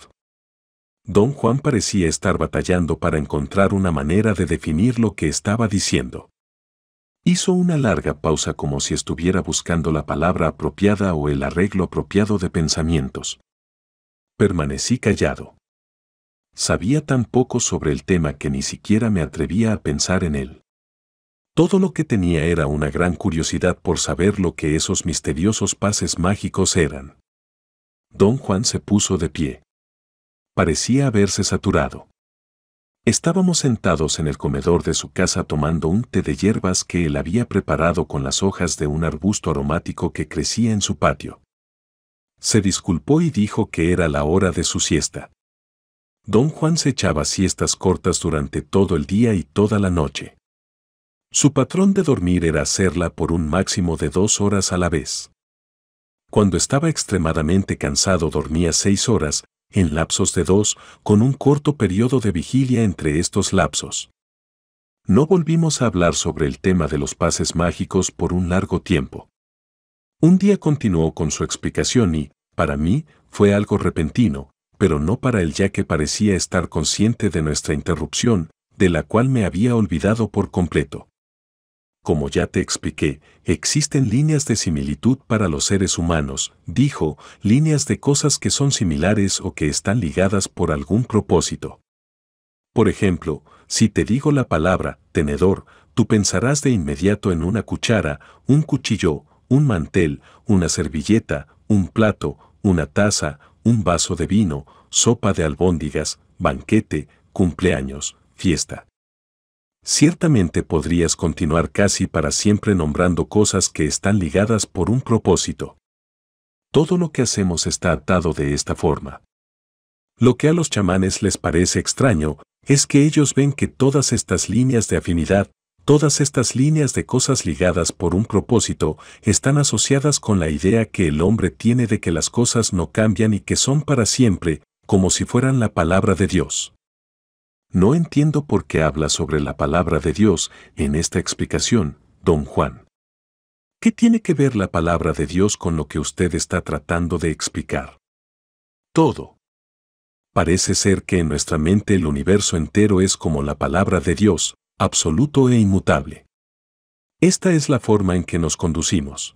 Don Juan parecía estar batallando para encontrar una manera de definir lo que estaba diciendo. Hizo una larga pausa como si estuviera buscando la palabra apropiada o el arreglo apropiado de pensamientos. Permanecí callado. Sabía tan poco sobre el tema que ni siquiera me atrevía a pensar en él. Todo lo que tenía era una gran curiosidad por saber lo que esos misteriosos pases mágicos eran. Don Juan se puso de pie. Parecía haberse saturado. Estábamos sentados en el comedor de su casa tomando un té de hierbas que él había preparado con las hojas de un arbusto aromático que crecía en su patio. Se disculpó y dijo que era la hora de su siesta. Don Juan se echaba siestas cortas durante todo el día y toda la noche. Su patrón de dormir era hacerla por un máximo de dos horas a la vez. Cuando estaba extremadamente cansado dormía seis horas, en lapsos de dos, con un corto periodo de vigilia entre estos lapsos. No volvimos a hablar sobre el tema de los pases mágicos por un largo tiempo. Un día continuó con su explicación y, para mí, fue algo repentino, pero no para él ya que parecía estar consciente de nuestra interrupción, de la cual me había olvidado por completo. Como ya te expliqué, existen líneas de similitud para los seres humanos, dijo, líneas de cosas que son similares o que están ligadas por algún propósito. Por ejemplo, si te digo la palabra tenedor, tú pensarás de inmediato en una cuchara, un cuchillo, un mantel, una servilleta, un plato, una taza, un vaso de vino, sopa de albóndigas, banquete, cumpleaños, fiesta. Ciertamente podrías continuar casi para siempre nombrando cosas que están ligadas por un propósito. Todo lo que hacemos está atado de esta forma. Lo que a los chamanes les parece extraño es que ellos ven que todas estas líneas de afinidad, todas estas líneas de cosas ligadas por un propósito, están asociadas con la idea que el hombre tiene de que las cosas no cambian y que son para siempre, como si fueran la palabra de Dios. No entiendo por qué habla sobre la palabra de Dios en esta explicación, don Juan. ¿Qué tiene que ver la palabra de Dios con lo que usted está tratando de explicar? Todo. Parece ser que en nuestra mente el universo entero es como la palabra de Dios, absoluto e inmutable. Esta es la forma en que nos conducimos.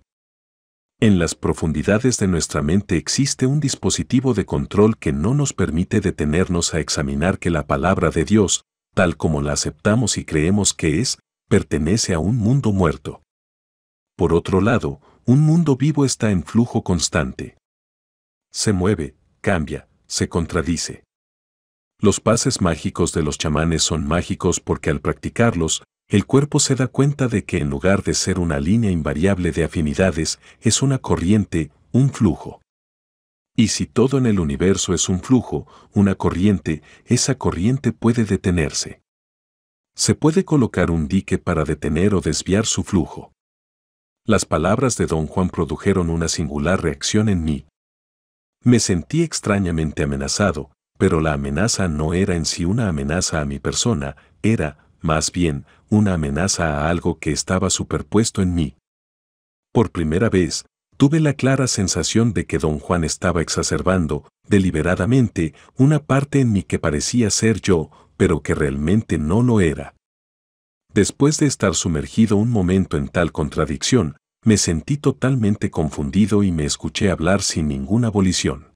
En las profundidades de nuestra mente existe un dispositivo de control que no nos permite detenernos a examinar que la palabra de Dios, tal como la aceptamos y creemos que es, pertenece a un mundo muerto. Por otro lado, un mundo vivo está en flujo constante. Se mueve, cambia, se contradice. Los pases mágicos de los chamanes son mágicos porque al practicarlos, el cuerpo se da cuenta de que en lugar de ser una línea invariable de afinidades, es una corriente, un flujo. Y si todo en el universo es un flujo, una corriente, esa corriente puede detenerse. Se puede colocar un dique para detener o desviar su flujo. Las palabras de don Juan produjeron una singular reacción en mí. Me sentí extrañamente amenazado, pero la amenaza no era en sí una amenaza a mi persona, era más bien, una amenaza a algo que estaba superpuesto en mí. Por primera vez, tuve la clara sensación de que don Juan estaba exacerbando, deliberadamente, una parte en mí que parecía ser yo, pero que realmente no lo era. Después de estar sumergido un momento en tal contradicción, me sentí totalmente confundido y me escuché hablar sin ninguna volición.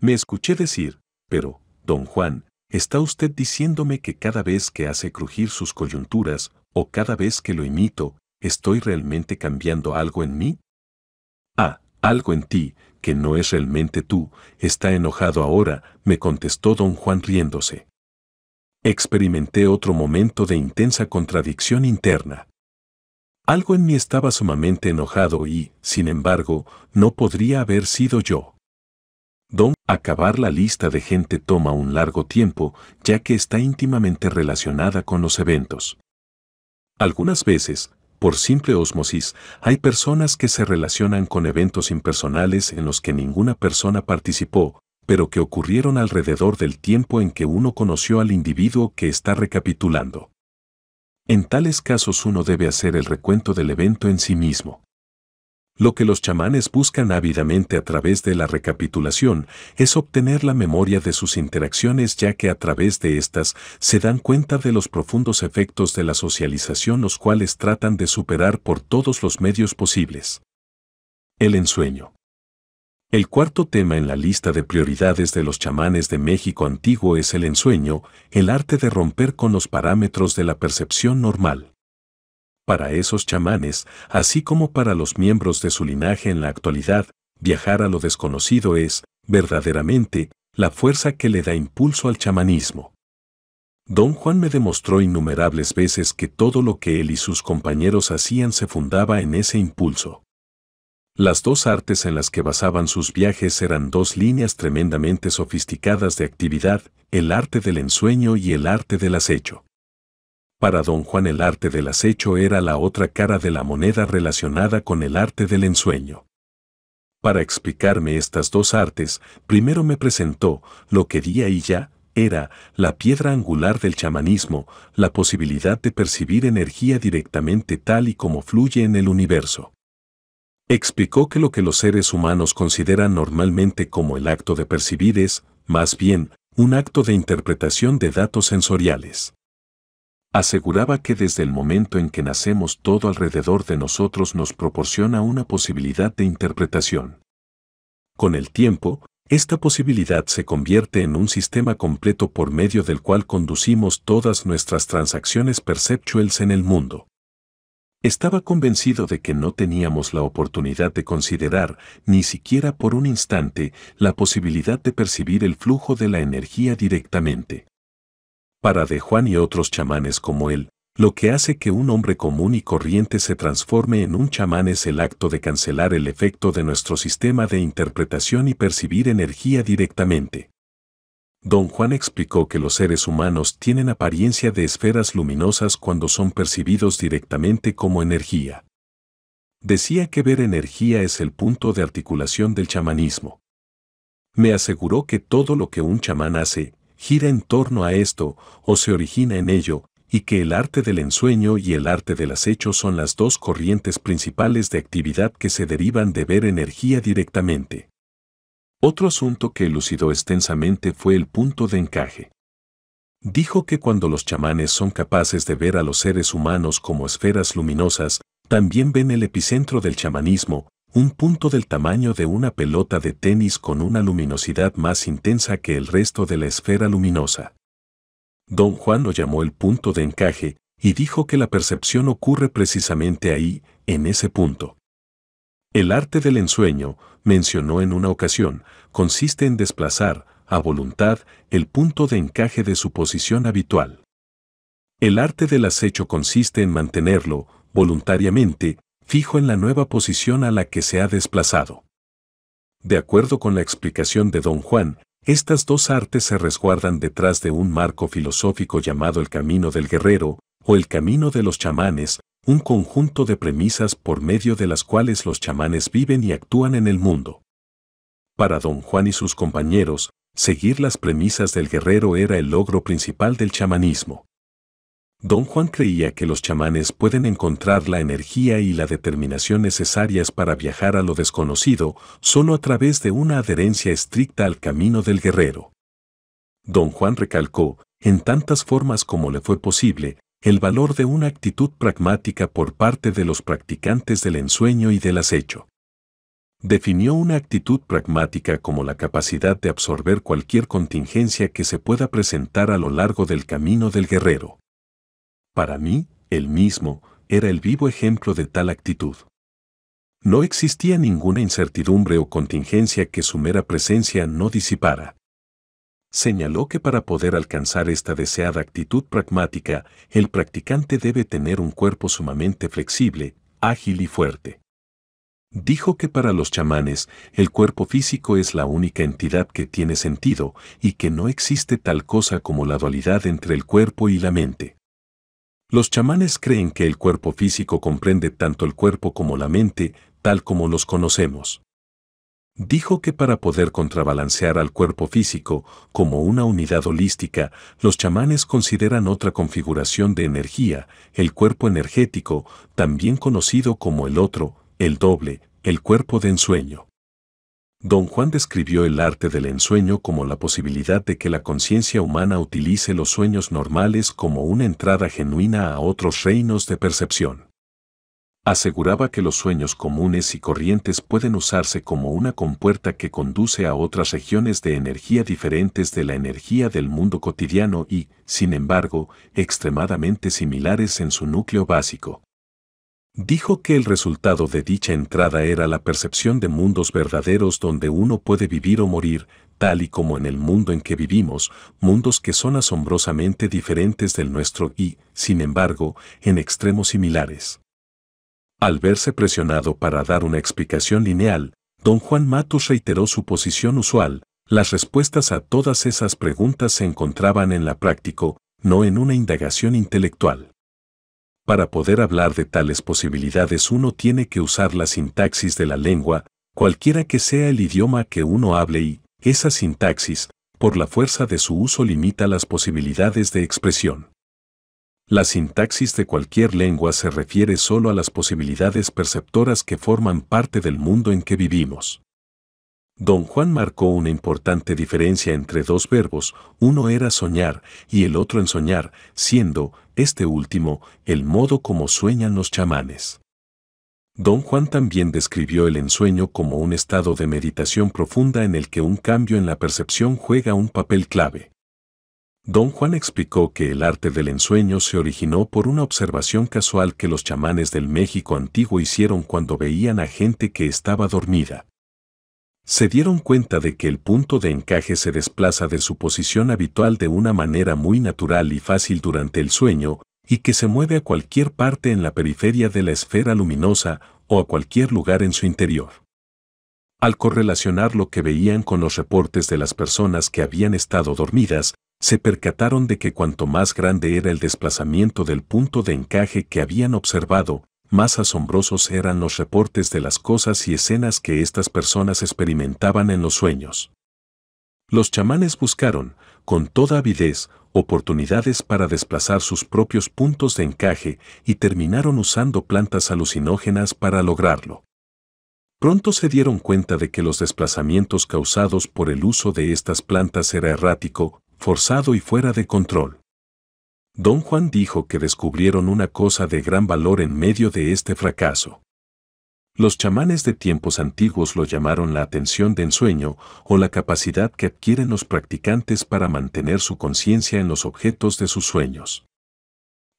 Me escuché decir, pero, don Juan, Está usted diciéndome que cada vez que hace crujir sus coyunturas, o cada vez que lo imito, estoy realmente cambiando algo en mí? Ah, algo en ti, que no es realmente tú, está enojado ahora, me contestó don Juan riéndose. Experimenté otro momento de intensa contradicción interna. Algo en mí estaba sumamente enojado y, sin embargo, no podría haber sido yo. Don acabar la lista de gente toma un largo tiempo, ya que está íntimamente relacionada con los eventos. Algunas veces, por simple osmosis, hay personas que se relacionan con eventos impersonales en los que ninguna persona participó, pero que ocurrieron alrededor del tiempo en que uno conoció al individuo que está recapitulando. En tales casos uno debe hacer el recuento del evento en sí mismo. Lo que los chamanes buscan ávidamente a través de la recapitulación es obtener la memoria de sus interacciones ya que a través de estas se dan cuenta de los profundos efectos de la socialización los cuales tratan de superar por todos los medios posibles. El ensueño. El cuarto tema en la lista de prioridades de los chamanes de México antiguo es el ensueño, el arte de romper con los parámetros de la percepción normal para esos chamanes, así como para los miembros de su linaje en la actualidad, viajar a lo desconocido es, verdaderamente, la fuerza que le da impulso al chamanismo. Don Juan me demostró innumerables veces que todo lo que él y sus compañeros hacían se fundaba en ese impulso. Las dos artes en las que basaban sus viajes eran dos líneas tremendamente sofisticadas de actividad, el arte del ensueño y el arte del acecho. Para don Juan el arte del acecho era la otra cara de la moneda relacionada con el arte del ensueño. Para explicarme estas dos artes, primero me presentó lo que día y ya era la piedra angular del chamanismo, la posibilidad de percibir energía directamente tal y como fluye en el universo. Explicó que lo que los seres humanos consideran normalmente como el acto de percibir es, más bien, un acto de interpretación de datos sensoriales aseguraba que desde el momento en que nacemos todo alrededor de nosotros nos proporciona una posibilidad de interpretación. Con el tiempo, esta posibilidad se convierte en un sistema completo por medio del cual conducimos todas nuestras transacciones perceptuales en el mundo. Estaba convencido de que no teníamos la oportunidad de considerar, ni siquiera por un instante, la posibilidad de percibir el flujo de la energía directamente para De Juan y otros chamanes como él, lo que hace que un hombre común y corriente se transforme en un chamán es el acto de cancelar el efecto de nuestro sistema de interpretación y percibir energía directamente. Don Juan explicó que los seres humanos tienen apariencia de esferas luminosas cuando son percibidos directamente como energía. Decía que ver energía es el punto de articulación del chamanismo. Me aseguró que todo lo que un chamán hace gira en torno a esto o se origina en ello, y que el arte del ensueño y el arte del acecho son las dos corrientes principales de actividad que se derivan de ver energía directamente. Otro asunto que elucidó extensamente fue el punto de encaje. Dijo que cuando los chamanes son capaces de ver a los seres humanos como esferas luminosas, también ven el epicentro del chamanismo, un punto del tamaño de una pelota de tenis con una luminosidad más intensa que el resto de la esfera luminosa. Don Juan lo llamó el punto de encaje y dijo que la percepción ocurre precisamente ahí, en ese punto. El arte del ensueño, mencionó en una ocasión, consiste en desplazar, a voluntad, el punto de encaje de su posición habitual. El arte del acecho consiste en mantenerlo, voluntariamente, fijo en la nueva posición a la que se ha desplazado. De acuerdo con la explicación de don Juan, estas dos artes se resguardan detrás de un marco filosófico llamado el camino del guerrero o el camino de los chamanes, un conjunto de premisas por medio de las cuales los chamanes viven y actúan en el mundo. Para don Juan y sus compañeros, seguir las premisas del guerrero era el logro principal del chamanismo. Don Juan creía que los chamanes pueden encontrar la energía y la determinación necesarias para viajar a lo desconocido solo a través de una adherencia estricta al camino del guerrero. Don Juan recalcó, en tantas formas como le fue posible, el valor de una actitud pragmática por parte de los practicantes del ensueño y del acecho. Definió una actitud pragmática como la capacidad de absorber cualquier contingencia que se pueda presentar a lo largo del camino del guerrero. Para mí, él mismo era el vivo ejemplo de tal actitud. No existía ninguna incertidumbre o contingencia que su mera presencia no disipara. Señaló que para poder alcanzar esta deseada actitud pragmática, el practicante debe tener un cuerpo sumamente flexible, ágil y fuerte. Dijo que para los chamanes el cuerpo físico es la única entidad que tiene sentido y que no existe tal cosa como la dualidad entre el cuerpo y la mente. Los chamanes creen que el cuerpo físico comprende tanto el cuerpo como la mente, tal como los conocemos. Dijo que para poder contrabalancear al cuerpo físico como una unidad holística, los chamanes consideran otra configuración de energía, el cuerpo energético, también conocido como el otro, el doble, el cuerpo de ensueño. Don Juan describió el arte del ensueño como la posibilidad de que la conciencia humana utilice los sueños normales como una entrada genuina a otros reinos de percepción. Aseguraba que los sueños comunes y corrientes pueden usarse como una compuerta que conduce a otras regiones de energía diferentes de la energía del mundo cotidiano y, sin embargo, extremadamente similares en su núcleo básico. Dijo que el resultado de dicha entrada era la percepción de mundos verdaderos donde uno puede vivir o morir, tal y como en el mundo en que vivimos, mundos que son asombrosamente diferentes del nuestro y, sin embargo, en extremos similares. Al verse presionado para dar una explicación lineal, don Juan Matus reiteró su posición usual, las respuestas a todas esas preguntas se encontraban en la práctica, no en una indagación intelectual. Para poder hablar de tales posibilidades uno tiene que usar la sintaxis de la lengua, cualquiera que sea el idioma que uno hable y, esa sintaxis, por la fuerza de su uso limita las posibilidades de expresión. La sintaxis de cualquier lengua se refiere solo a las posibilidades perceptoras que forman parte del mundo en que vivimos. Don Juan marcó una importante diferencia entre dos verbos, uno era soñar y el otro ensoñar, siendo, este último, el modo como sueñan los chamanes. Don Juan también describió el ensueño como un estado de meditación profunda en el que un cambio en la percepción juega un papel clave. Don Juan explicó que el arte del ensueño se originó por una observación casual que los chamanes del México antiguo hicieron cuando veían a gente que estaba dormida se dieron cuenta de que el punto de encaje se desplaza de su posición habitual de una manera muy natural y fácil durante el sueño y que se mueve a cualquier parte en la periferia de la esfera luminosa o a cualquier lugar en su interior. Al correlacionar lo que veían con los reportes de las personas que habían estado dormidas, se percataron de que cuanto más grande era el desplazamiento del punto de encaje que habían observado, más asombrosos eran los reportes de las cosas y escenas que estas personas experimentaban en los sueños. Los chamanes buscaron, con toda avidez, oportunidades para desplazar sus propios puntos de encaje y terminaron usando plantas alucinógenas para lograrlo. Pronto se dieron cuenta de que los desplazamientos causados por el uso de estas plantas era errático, forzado y fuera de control. Don Juan dijo que descubrieron una cosa de gran valor en medio de este fracaso. Los chamanes de tiempos antiguos lo llamaron la atención de ensueño o la capacidad que adquieren los practicantes para mantener su conciencia en los objetos de sus sueños.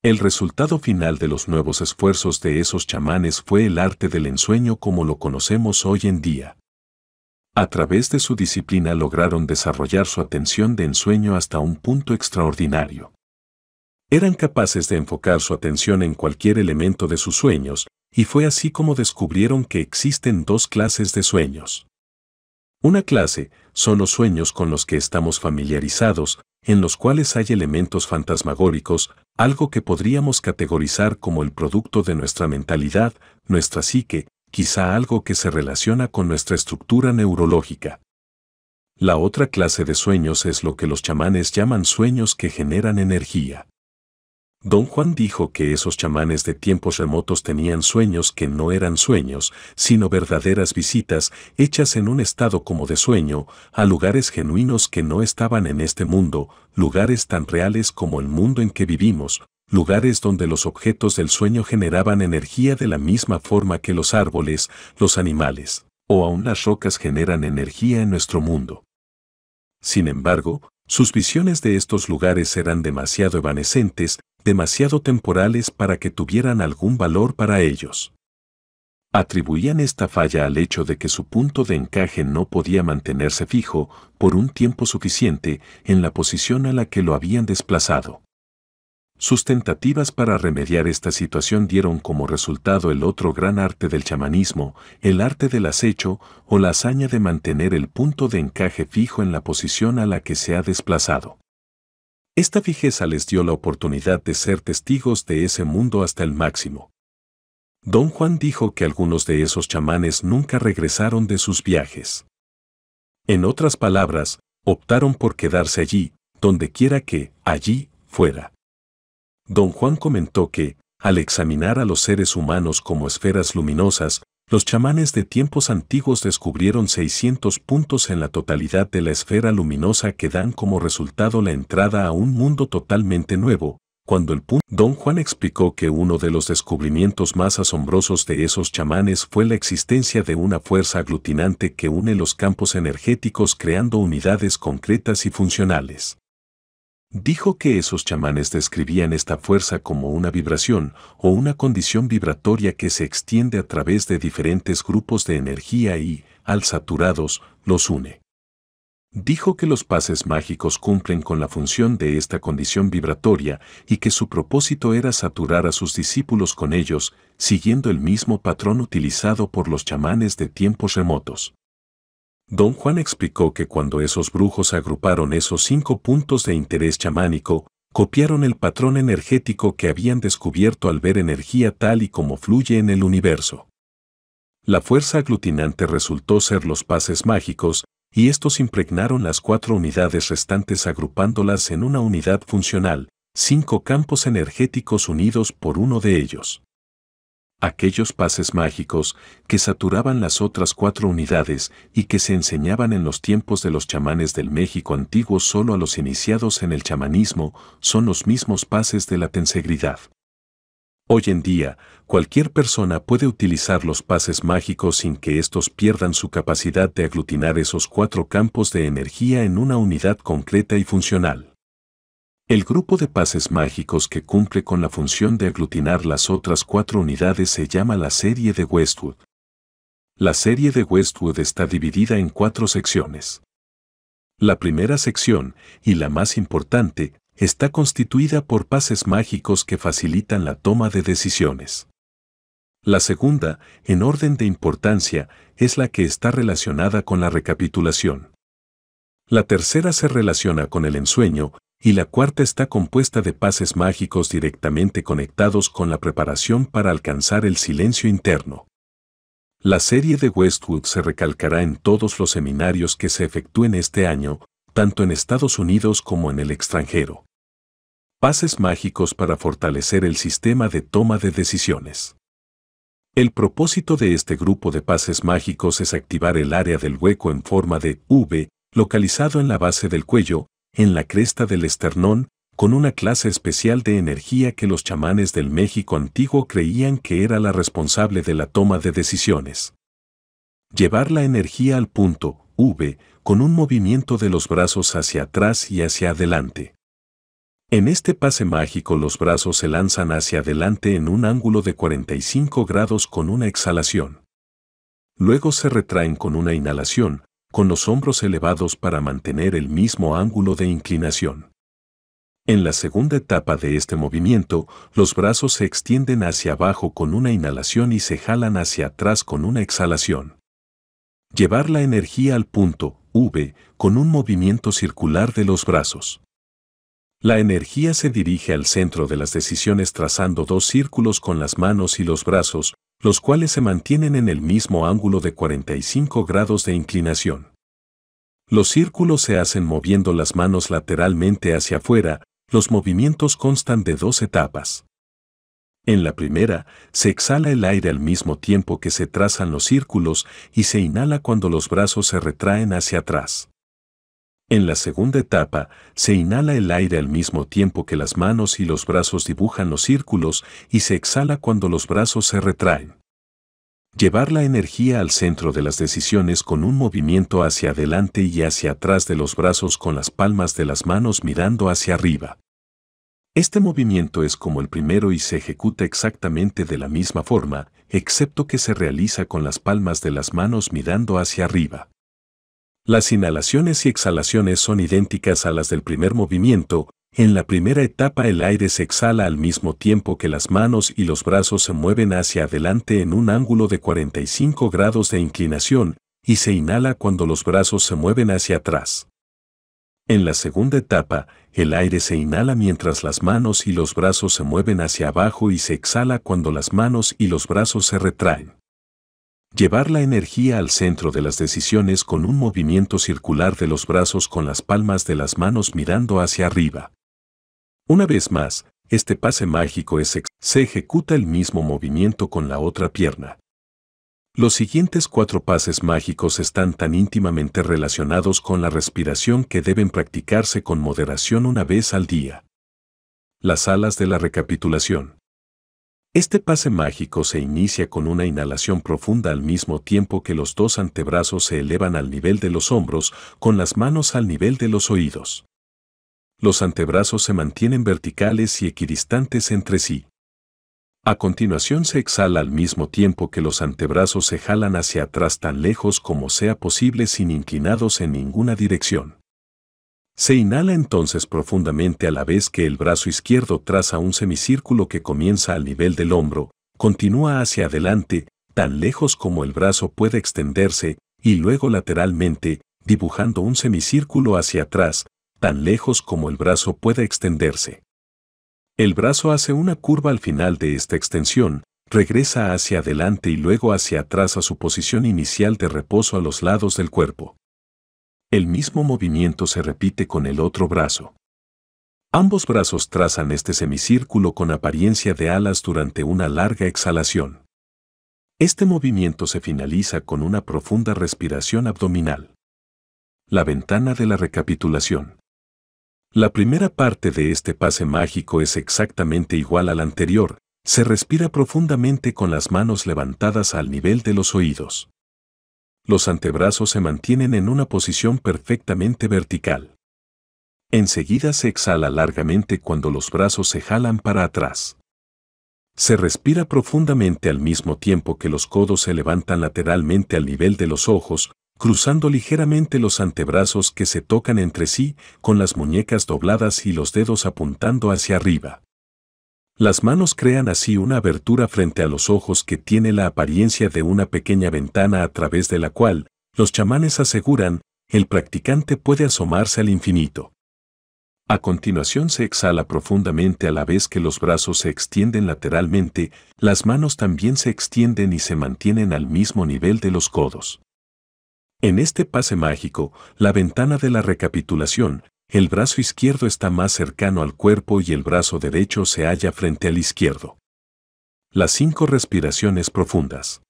El resultado final de los nuevos esfuerzos de esos chamanes fue el arte del ensueño como lo conocemos hoy en día. A través de su disciplina lograron desarrollar su atención de ensueño hasta un punto extraordinario eran capaces de enfocar su atención en cualquier elemento de sus sueños, y fue así como descubrieron que existen dos clases de sueños. Una clase son los sueños con los que estamos familiarizados, en los cuales hay elementos fantasmagóricos, algo que podríamos categorizar como el producto de nuestra mentalidad, nuestra psique, quizá algo que se relaciona con nuestra estructura neurológica. La otra clase de sueños es lo que los chamanes llaman sueños que generan energía. Don Juan dijo que esos chamanes de tiempos remotos tenían sueños que no eran sueños, sino verdaderas visitas hechas en un estado como de sueño, a lugares genuinos que no estaban en este mundo, lugares tan reales como el mundo en que vivimos, lugares donde los objetos del sueño generaban energía de la misma forma que los árboles, los animales, o aún las rocas generan energía en nuestro mundo. Sin embargo, sus visiones de estos lugares eran demasiado evanescentes demasiado temporales para que tuvieran algún valor para ellos. Atribuían esta falla al hecho de que su punto de encaje no podía mantenerse fijo por un tiempo suficiente en la posición a la que lo habían desplazado. Sus tentativas para remediar esta situación dieron como resultado el otro gran arte del chamanismo, el arte del acecho o la hazaña de mantener el punto de encaje fijo en la posición a la que se ha desplazado. Esta fijeza les dio la oportunidad de ser testigos de ese mundo hasta el máximo. Don Juan dijo que algunos de esos chamanes nunca regresaron de sus viajes. En otras palabras, optaron por quedarse allí, donde quiera que, allí, fuera. Don Juan comentó que, al examinar a los seres humanos como esferas luminosas, los chamanes de tiempos antiguos descubrieron 600 puntos en la totalidad de la esfera luminosa que dan como resultado la entrada a un mundo totalmente nuevo. Cuando el punto Don Juan explicó que uno de los descubrimientos más asombrosos de esos chamanes fue la existencia de una fuerza aglutinante que une los campos energéticos creando unidades concretas y funcionales. Dijo que esos chamanes describían esta fuerza como una vibración o una condición vibratoria que se extiende a través de diferentes grupos de energía y, al saturados, los une. Dijo que los pases mágicos cumplen con la función de esta condición vibratoria y que su propósito era saturar a sus discípulos con ellos, siguiendo el mismo patrón utilizado por los chamanes de tiempos remotos. Don Juan explicó que cuando esos brujos agruparon esos cinco puntos de interés chamánico, copiaron el patrón energético que habían descubierto al ver energía tal y como fluye en el universo. La fuerza aglutinante resultó ser los pases mágicos, y estos impregnaron las cuatro unidades restantes agrupándolas en una unidad funcional, cinco campos energéticos unidos por uno de ellos aquellos pases mágicos que saturaban las otras cuatro unidades y que se enseñaban en los tiempos de los chamanes del México antiguo solo a los iniciados en el chamanismo, son los mismos pases de la tensegridad. Hoy en día, cualquier persona puede utilizar los pases mágicos sin que estos pierdan su capacidad de aglutinar esos cuatro campos de energía en una unidad concreta y funcional. El grupo de pases mágicos que cumple con la función de aglutinar las otras cuatro unidades se llama la serie de Westwood. La serie de Westwood está dividida en cuatro secciones. La primera sección, y la más importante, está constituida por pases mágicos que facilitan la toma de decisiones. La segunda, en orden de importancia, es la que está relacionada con la recapitulación. La tercera se relaciona con el ensueño y la cuarta está compuesta de pases mágicos directamente conectados con la preparación para alcanzar el silencio interno. La serie de Westwood se recalcará en todos los seminarios que se efectúen este año, tanto en Estados Unidos como en el extranjero. Pases mágicos para fortalecer el sistema de toma de decisiones. El propósito de este grupo de pases mágicos es activar el área del hueco en forma de V, localizado en la base del cuello, en la cresta del esternón, con una clase especial de energía que los chamanes del México antiguo creían que era la responsable de la toma de decisiones. Llevar la energía al punto V con un movimiento de los brazos hacia atrás y hacia adelante. En este pase mágico los brazos se lanzan hacia adelante en un ángulo de 45 grados con una exhalación. Luego se retraen con una inhalación, con los hombros elevados para mantener el mismo ángulo de inclinación. En la segunda etapa de este movimiento, los brazos se extienden hacia abajo con una inhalación y se jalan hacia atrás con una exhalación. Llevar la energía al punto V con un movimiento circular de los brazos. La energía se dirige al centro de las decisiones trazando dos círculos con las manos y los brazos, los cuales se mantienen en el mismo ángulo de 45 grados de inclinación. Los círculos se hacen moviendo las manos lateralmente hacia afuera, los movimientos constan de dos etapas. En la primera, se exhala el aire al mismo tiempo que se trazan los círculos y se inhala cuando los brazos se retraen hacia atrás. En la segunda etapa, se inhala el aire al mismo tiempo que las manos y los brazos dibujan los círculos y se exhala cuando los brazos se retraen. Llevar la energía al centro de las decisiones con un movimiento hacia adelante y hacia atrás de los brazos con las palmas de las manos mirando hacia arriba. Este movimiento es como el primero y se ejecuta exactamente de la misma forma, excepto que se realiza con las palmas de las manos mirando hacia arriba. Las inhalaciones y exhalaciones son idénticas a las del primer movimiento, en la primera etapa el aire se exhala al mismo tiempo que las manos y los brazos se mueven hacia adelante en un ángulo de 45 grados de inclinación, y se inhala cuando los brazos se mueven hacia atrás. En la segunda etapa, el aire se inhala mientras las manos y los brazos se mueven hacia abajo y se exhala cuando las manos y los brazos se retraen. Llevar la energía al centro de las decisiones con un movimiento circular de los brazos con las palmas de las manos mirando hacia arriba. Una vez más, este pase mágico se ejecuta el mismo movimiento con la otra pierna. Los siguientes cuatro pases mágicos están tan íntimamente relacionados con la respiración que deben practicarse con moderación una vez al día. Las alas de la recapitulación. Este pase mágico se inicia con una inhalación profunda al mismo tiempo que los dos antebrazos se elevan al nivel de los hombros, con las manos al nivel de los oídos. Los antebrazos se mantienen verticales y equidistantes entre sí. A continuación se exhala al mismo tiempo que los antebrazos se jalan hacia atrás tan lejos como sea posible sin inclinados en ninguna dirección. Se inhala entonces profundamente a la vez que el brazo izquierdo traza un semicírculo que comienza al nivel del hombro, continúa hacia adelante, tan lejos como el brazo puede extenderse, y luego lateralmente, dibujando un semicírculo hacia atrás, tan lejos como el brazo puede extenderse. El brazo hace una curva al final de esta extensión, regresa hacia adelante y luego hacia atrás a su posición inicial de reposo a los lados del cuerpo. El mismo movimiento se repite con el otro brazo. Ambos brazos trazan este semicírculo con apariencia de alas durante una larga exhalación. Este movimiento se finaliza con una profunda respiración abdominal. La ventana de la recapitulación. La primera parte de este pase mágico es exactamente igual a la anterior, se respira profundamente con las manos levantadas al nivel de los oídos los antebrazos se mantienen en una posición perfectamente vertical. Enseguida se exhala largamente cuando los brazos se jalan para atrás. Se respira profundamente al mismo tiempo que los codos se levantan lateralmente al nivel de los ojos, cruzando ligeramente los antebrazos que se tocan entre sí con las muñecas dobladas y los dedos apuntando hacia arriba. Las manos crean así una abertura frente a los ojos que tiene la apariencia de una pequeña ventana a través de la cual, los chamanes aseguran, el practicante puede asomarse al infinito. A continuación se exhala profundamente a la vez que los brazos se extienden lateralmente, las manos también se extienden y se mantienen al mismo nivel de los codos. En este pase mágico, la ventana de la recapitulación, el brazo izquierdo está más cercano al cuerpo y el brazo derecho se halla frente al izquierdo. Las cinco respiraciones profundas.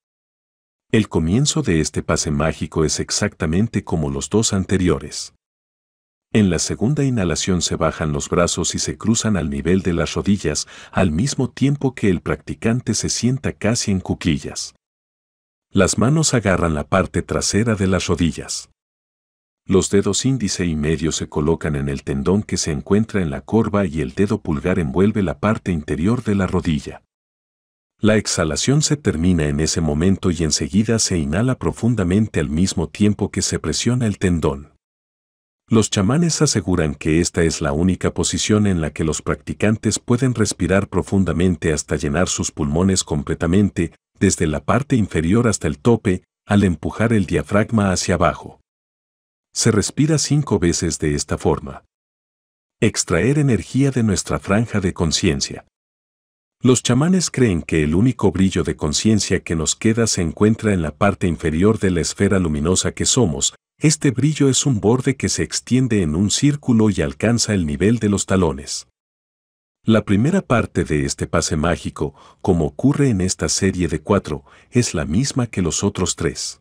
El comienzo de este pase mágico es exactamente como los dos anteriores. En la segunda inhalación se bajan los brazos y se cruzan al nivel de las rodillas al mismo tiempo que el practicante se sienta casi en cuclillas. Las manos agarran la parte trasera de las rodillas. Los dedos índice y medio se colocan en el tendón que se encuentra en la corva y el dedo pulgar envuelve la parte interior de la rodilla. La exhalación se termina en ese momento y enseguida se inhala profundamente al mismo tiempo que se presiona el tendón. Los chamanes aseguran que esta es la única posición en la que los practicantes pueden respirar profundamente hasta llenar sus pulmones completamente, desde la parte inferior hasta el tope, al empujar el diafragma hacia abajo. Se respira cinco veces de esta forma. Extraer energía de nuestra franja de conciencia. Los chamanes creen que el único brillo de conciencia que nos queda se encuentra en la parte inferior de la esfera luminosa que somos. Este brillo es un borde que se extiende en un círculo y alcanza el nivel de los talones. La primera parte de este pase mágico, como ocurre en esta serie de cuatro, es la misma que los otros tres.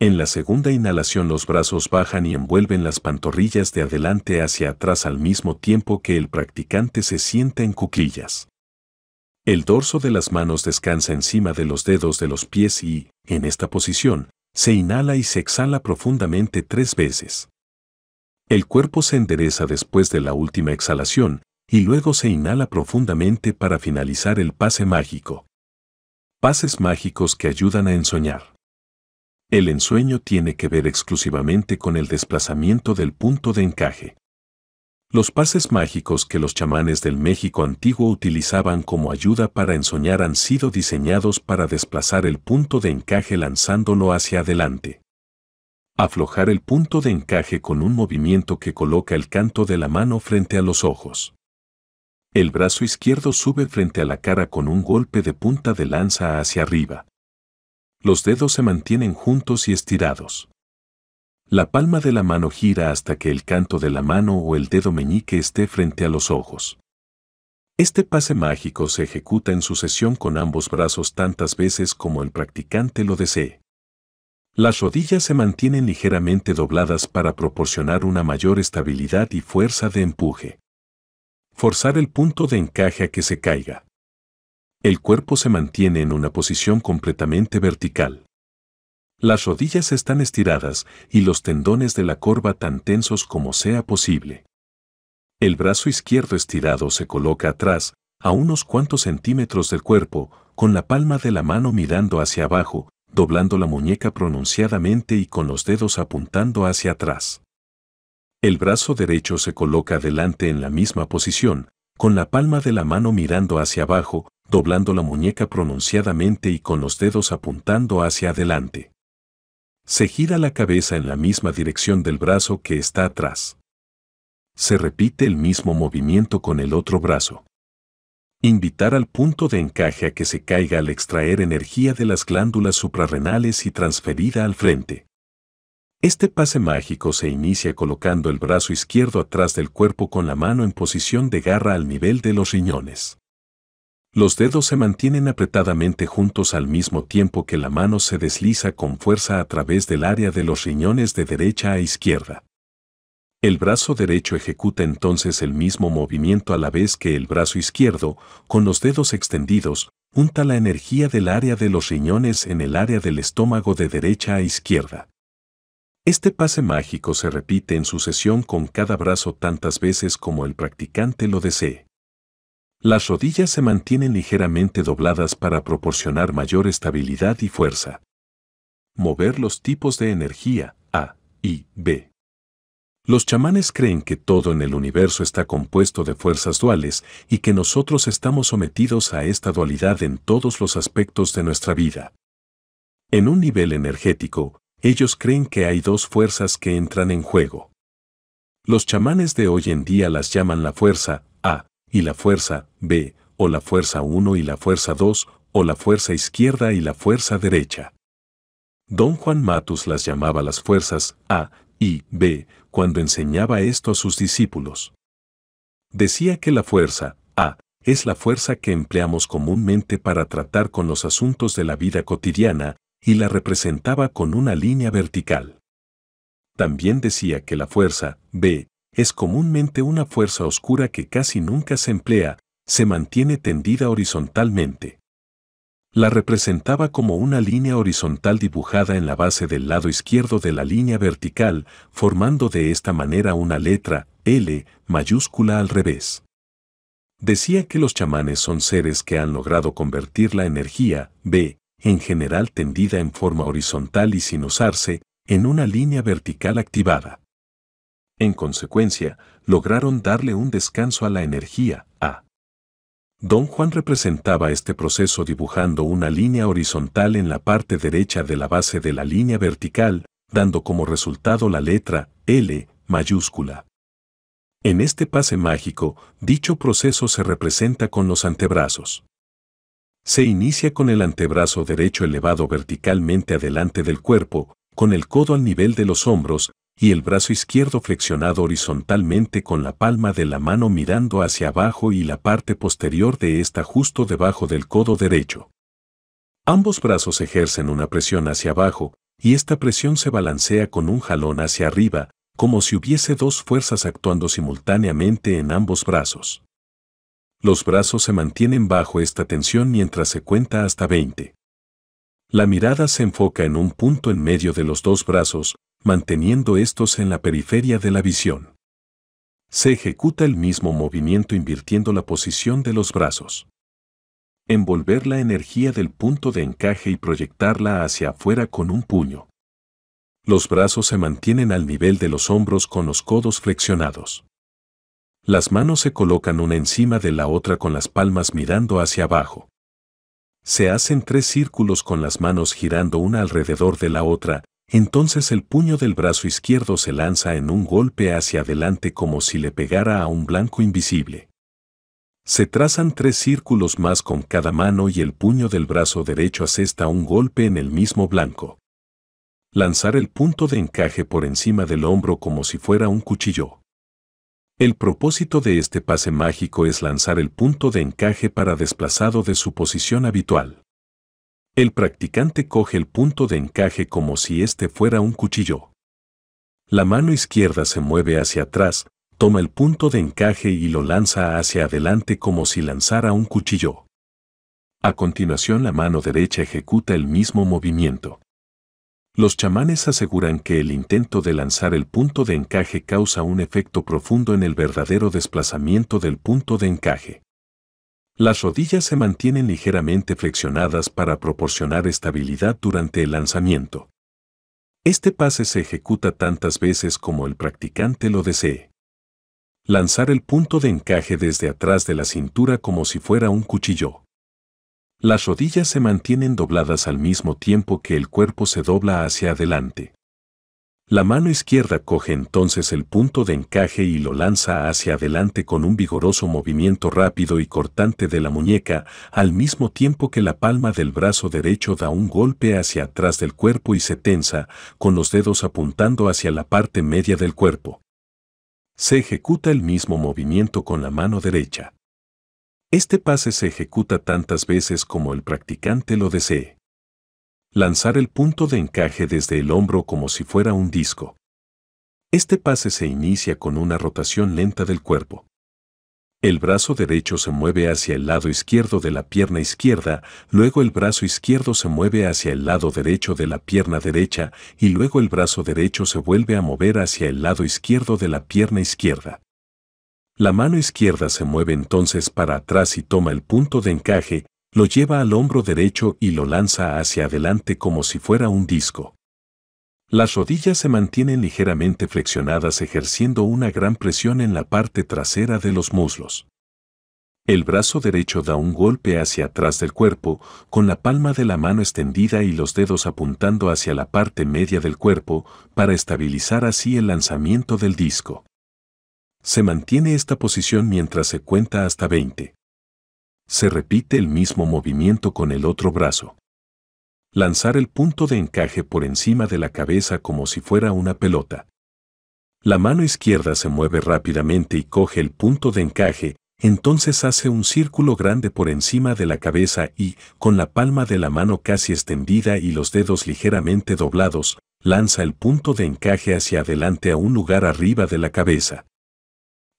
En la segunda inhalación los brazos bajan y envuelven las pantorrillas de adelante hacia atrás al mismo tiempo que el practicante se sienta en cuclillas. El dorso de las manos descansa encima de los dedos de los pies y, en esta posición, se inhala y se exhala profundamente tres veces. El cuerpo se endereza después de la última exhalación y luego se inhala profundamente para finalizar el pase mágico. Pases mágicos que ayudan a ensoñar. El ensueño tiene que ver exclusivamente con el desplazamiento del punto de encaje. Los pases mágicos que los chamanes del México antiguo utilizaban como ayuda para ensoñar han sido diseñados para desplazar el punto de encaje lanzándolo hacia adelante. Aflojar el punto de encaje con un movimiento que coloca el canto de la mano frente a los ojos. El brazo izquierdo sube frente a la cara con un golpe de punta de lanza hacia arriba los dedos se mantienen juntos y estirados. La palma de la mano gira hasta que el canto de la mano o el dedo meñique esté frente a los ojos. Este pase mágico se ejecuta en sucesión con ambos brazos tantas veces como el practicante lo desee. Las rodillas se mantienen ligeramente dobladas para proporcionar una mayor estabilidad y fuerza de empuje. Forzar el punto de encaje a que se caiga el cuerpo se mantiene en una posición completamente vertical. Las rodillas están estiradas y los tendones de la corva tan tensos como sea posible. El brazo izquierdo estirado se coloca atrás, a unos cuantos centímetros del cuerpo, con la palma de la mano mirando hacia abajo, doblando la muñeca pronunciadamente y con los dedos apuntando hacia atrás. El brazo derecho se coloca delante en la misma posición, con la palma de la mano mirando hacia abajo, doblando la muñeca pronunciadamente y con los dedos apuntando hacia adelante. Se gira la cabeza en la misma dirección del brazo que está atrás. Se repite el mismo movimiento con el otro brazo. Invitar al punto de encaje a que se caiga al extraer energía de las glándulas suprarrenales y transferida al frente. Este pase mágico se inicia colocando el brazo izquierdo atrás del cuerpo con la mano en posición de garra al nivel de los riñones. Los dedos se mantienen apretadamente juntos al mismo tiempo que la mano se desliza con fuerza a través del área de los riñones de derecha a izquierda. El brazo derecho ejecuta entonces el mismo movimiento a la vez que el brazo izquierdo, con los dedos extendidos, junta la energía del área de los riñones en el área del estómago de derecha a izquierda. Este pase mágico se repite en sucesión con cada brazo tantas veces como el practicante lo desee. Las rodillas se mantienen ligeramente dobladas para proporcionar mayor estabilidad y fuerza. Mover los tipos de energía A y B. Los chamanes creen que todo en el universo está compuesto de fuerzas duales y que nosotros estamos sometidos a esta dualidad en todos los aspectos de nuestra vida. En un nivel energético, ellos creen que hay dos fuerzas que entran en juego. Los chamanes de hoy en día las llaman la fuerza A y la fuerza B, o la fuerza 1 y la fuerza 2, o la fuerza izquierda y la fuerza derecha. Don Juan Matus las llamaba las fuerzas A y B cuando enseñaba esto a sus discípulos. Decía que la fuerza A es la fuerza que empleamos comúnmente para tratar con los asuntos de la vida cotidiana y la representaba con una línea vertical. También decía que la fuerza B es comúnmente una fuerza oscura que casi nunca se emplea, se mantiene tendida horizontalmente. La representaba como una línea horizontal dibujada en la base del lado izquierdo de la línea vertical, formando de esta manera una letra L mayúscula al revés. Decía que los chamanes son seres que han logrado convertir la energía B, en general tendida en forma horizontal y sin usarse, en una línea vertical activada. En consecuencia, lograron darle un descanso a la energía, a. Don Juan representaba este proceso dibujando una línea horizontal en la parte derecha de la base de la línea vertical, dando como resultado la letra L mayúscula. En este pase mágico, dicho proceso se representa con los antebrazos. Se inicia con el antebrazo derecho elevado verticalmente adelante del cuerpo, con el codo al nivel de los hombros, y el brazo izquierdo flexionado horizontalmente con la palma de la mano mirando hacia abajo y la parte posterior de esta justo debajo del codo derecho. Ambos brazos ejercen una presión hacia abajo, y esta presión se balancea con un jalón hacia arriba, como si hubiese dos fuerzas actuando simultáneamente en ambos brazos. Los brazos se mantienen bajo esta tensión mientras se cuenta hasta 20. La mirada se enfoca en un punto en medio de los dos brazos, manteniendo estos en la periferia de la visión. Se ejecuta el mismo movimiento invirtiendo la posición de los brazos. Envolver la energía del punto de encaje y proyectarla hacia afuera con un puño. Los brazos se mantienen al nivel de los hombros con los codos flexionados. Las manos se colocan una encima de la otra con las palmas mirando hacia abajo. Se hacen tres círculos con las manos girando una alrededor de la otra, entonces el puño del brazo izquierdo se lanza en un golpe hacia adelante como si le pegara a un blanco invisible. Se trazan tres círculos más con cada mano y el puño del brazo derecho asesta un golpe en el mismo blanco. Lanzar el punto de encaje por encima del hombro como si fuera un cuchillo. El propósito de este pase mágico es lanzar el punto de encaje para desplazado de su posición habitual. El practicante coge el punto de encaje como si este fuera un cuchillo. La mano izquierda se mueve hacia atrás, toma el punto de encaje y lo lanza hacia adelante como si lanzara un cuchillo. A continuación la mano derecha ejecuta el mismo movimiento. Los chamanes aseguran que el intento de lanzar el punto de encaje causa un efecto profundo en el verdadero desplazamiento del punto de encaje. Las rodillas se mantienen ligeramente flexionadas para proporcionar estabilidad durante el lanzamiento. Este pase se ejecuta tantas veces como el practicante lo desee. Lanzar el punto de encaje desde atrás de la cintura como si fuera un cuchillo. Las rodillas se mantienen dobladas al mismo tiempo que el cuerpo se dobla hacia adelante. La mano izquierda coge entonces el punto de encaje y lo lanza hacia adelante con un vigoroso movimiento rápido y cortante de la muñeca, al mismo tiempo que la palma del brazo derecho da un golpe hacia atrás del cuerpo y se tensa, con los dedos apuntando hacia la parte media del cuerpo. Se ejecuta el mismo movimiento con la mano derecha. Este pase se ejecuta tantas veces como el practicante lo desee. Lanzar el punto de encaje desde el hombro como si fuera un disco. Este pase se inicia con una rotación lenta del cuerpo. El brazo derecho se mueve hacia el lado izquierdo de la pierna izquierda, luego el brazo izquierdo se mueve hacia el lado derecho de la pierna derecha y luego el brazo derecho se vuelve a mover hacia el lado izquierdo de la pierna izquierda. La mano izquierda se mueve entonces para atrás y toma el punto de encaje lo lleva al hombro derecho y lo lanza hacia adelante como si fuera un disco. Las rodillas se mantienen ligeramente flexionadas ejerciendo una gran presión en la parte trasera de los muslos. El brazo derecho da un golpe hacia atrás del cuerpo, con la palma de la mano extendida y los dedos apuntando hacia la parte media del cuerpo, para estabilizar así el lanzamiento del disco. Se mantiene esta posición mientras se cuenta hasta 20. Se repite el mismo movimiento con el otro brazo. Lanzar el punto de encaje por encima de la cabeza como si fuera una pelota. La mano izquierda se mueve rápidamente y coge el punto de encaje, entonces hace un círculo grande por encima de la cabeza y, con la palma de la mano casi extendida y los dedos ligeramente doblados, lanza el punto de encaje hacia adelante a un lugar arriba de la cabeza.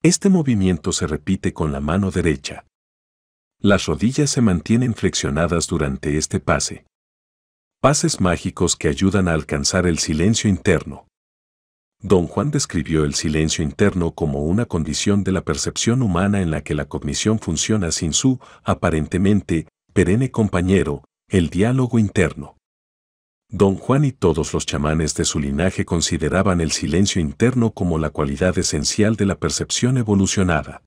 Este movimiento se repite con la mano derecha. Las rodillas se mantienen flexionadas durante este pase. Pases mágicos que ayudan a alcanzar el silencio interno. Don Juan describió el silencio interno como una condición de la percepción humana en la que la cognición funciona sin su, aparentemente, perenne compañero, el diálogo interno. Don Juan y todos los chamanes de su linaje consideraban el silencio interno como la cualidad esencial de la percepción evolucionada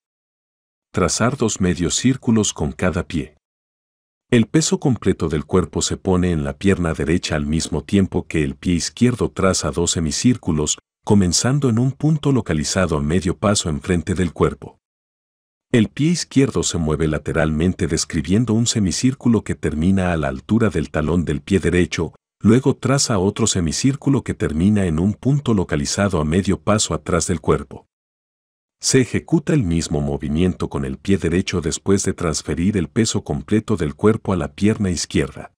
trazar dos medios círculos con cada pie. El peso completo del cuerpo se pone en la pierna derecha al mismo tiempo que el pie izquierdo traza dos semicírculos, comenzando en un punto localizado a medio paso enfrente del cuerpo. El pie izquierdo se mueve lateralmente describiendo un semicírculo que termina a la altura del talón del pie derecho, luego traza otro semicírculo que termina en un punto localizado a medio paso atrás del cuerpo. Se ejecuta el mismo movimiento con el pie derecho después de transferir el peso completo del cuerpo a la pierna izquierda.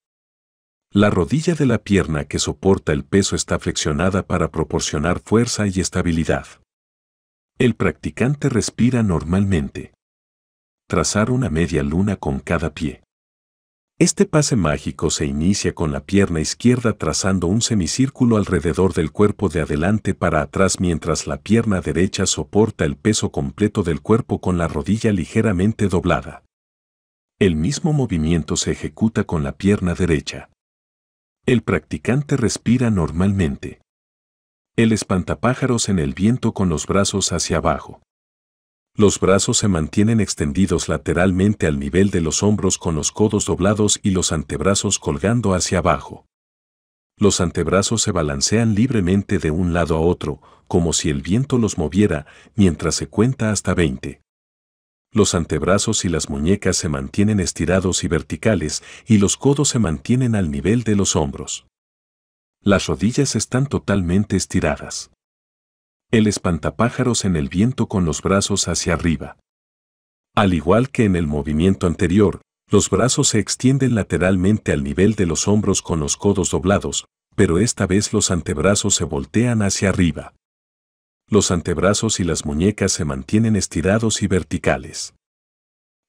La rodilla de la pierna que soporta el peso está flexionada para proporcionar fuerza y estabilidad. El practicante respira normalmente. Trazar una media luna con cada pie. Este pase mágico se inicia con la pierna izquierda trazando un semicírculo alrededor del cuerpo de adelante para atrás mientras la pierna derecha soporta el peso completo del cuerpo con la rodilla ligeramente doblada. El mismo movimiento se ejecuta con la pierna derecha. El practicante respira normalmente. El espantapájaros en el viento con los brazos hacia abajo. Los brazos se mantienen extendidos lateralmente al nivel de los hombros con los codos doblados y los antebrazos colgando hacia abajo. Los antebrazos se balancean libremente de un lado a otro, como si el viento los moviera, mientras se cuenta hasta 20. Los antebrazos y las muñecas se mantienen estirados y verticales y los codos se mantienen al nivel de los hombros. Las rodillas están totalmente estiradas el espantapájaros en el viento con los brazos hacia arriba. Al igual que en el movimiento anterior, los brazos se extienden lateralmente al nivel de los hombros con los codos doblados, pero esta vez los antebrazos se voltean hacia arriba. Los antebrazos y las muñecas se mantienen estirados y verticales.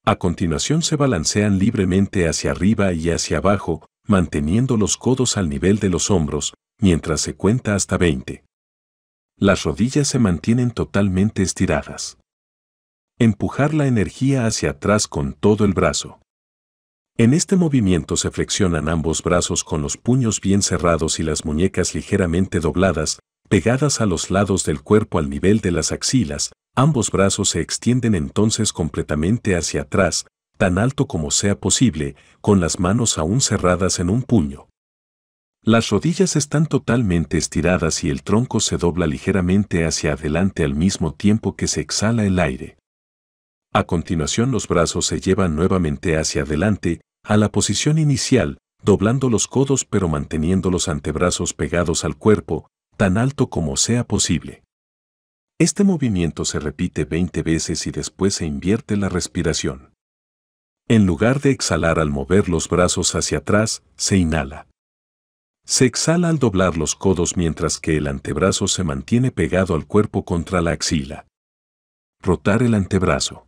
A continuación se balancean libremente hacia arriba y hacia abajo, manteniendo los codos al nivel de los hombros, mientras se cuenta hasta 20 las rodillas se mantienen totalmente estiradas. Empujar la energía hacia atrás con todo el brazo. En este movimiento se flexionan ambos brazos con los puños bien cerrados y las muñecas ligeramente dobladas, pegadas a los lados del cuerpo al nivel de las axilas, ambos brazos se extienden entonces completamente hacia atrás, tan alto como sea posible, con las manos aún cerradas en un puño. Las rodillas están totalmente estiradas y el tronco se dobla ligeramente hacia adelante al mismo tiempo que se exhala el aire. A continuación los brazos se llevan nuevamente hacia adelante, a la posición inicial, doblando los codos pero manteniendo los antebrazos pegados al cuerpo, tan alto como sea posible. Este movimiento se repite 20 veces y después se invierte la respiración. En lugar de exhalar al mover los brazos hacia atrás, se inhala. Se exhala al doblar los codos mientras que el antebrazo se mantiene pegado al cuerpo contra la axila. Rotar el antebrazo.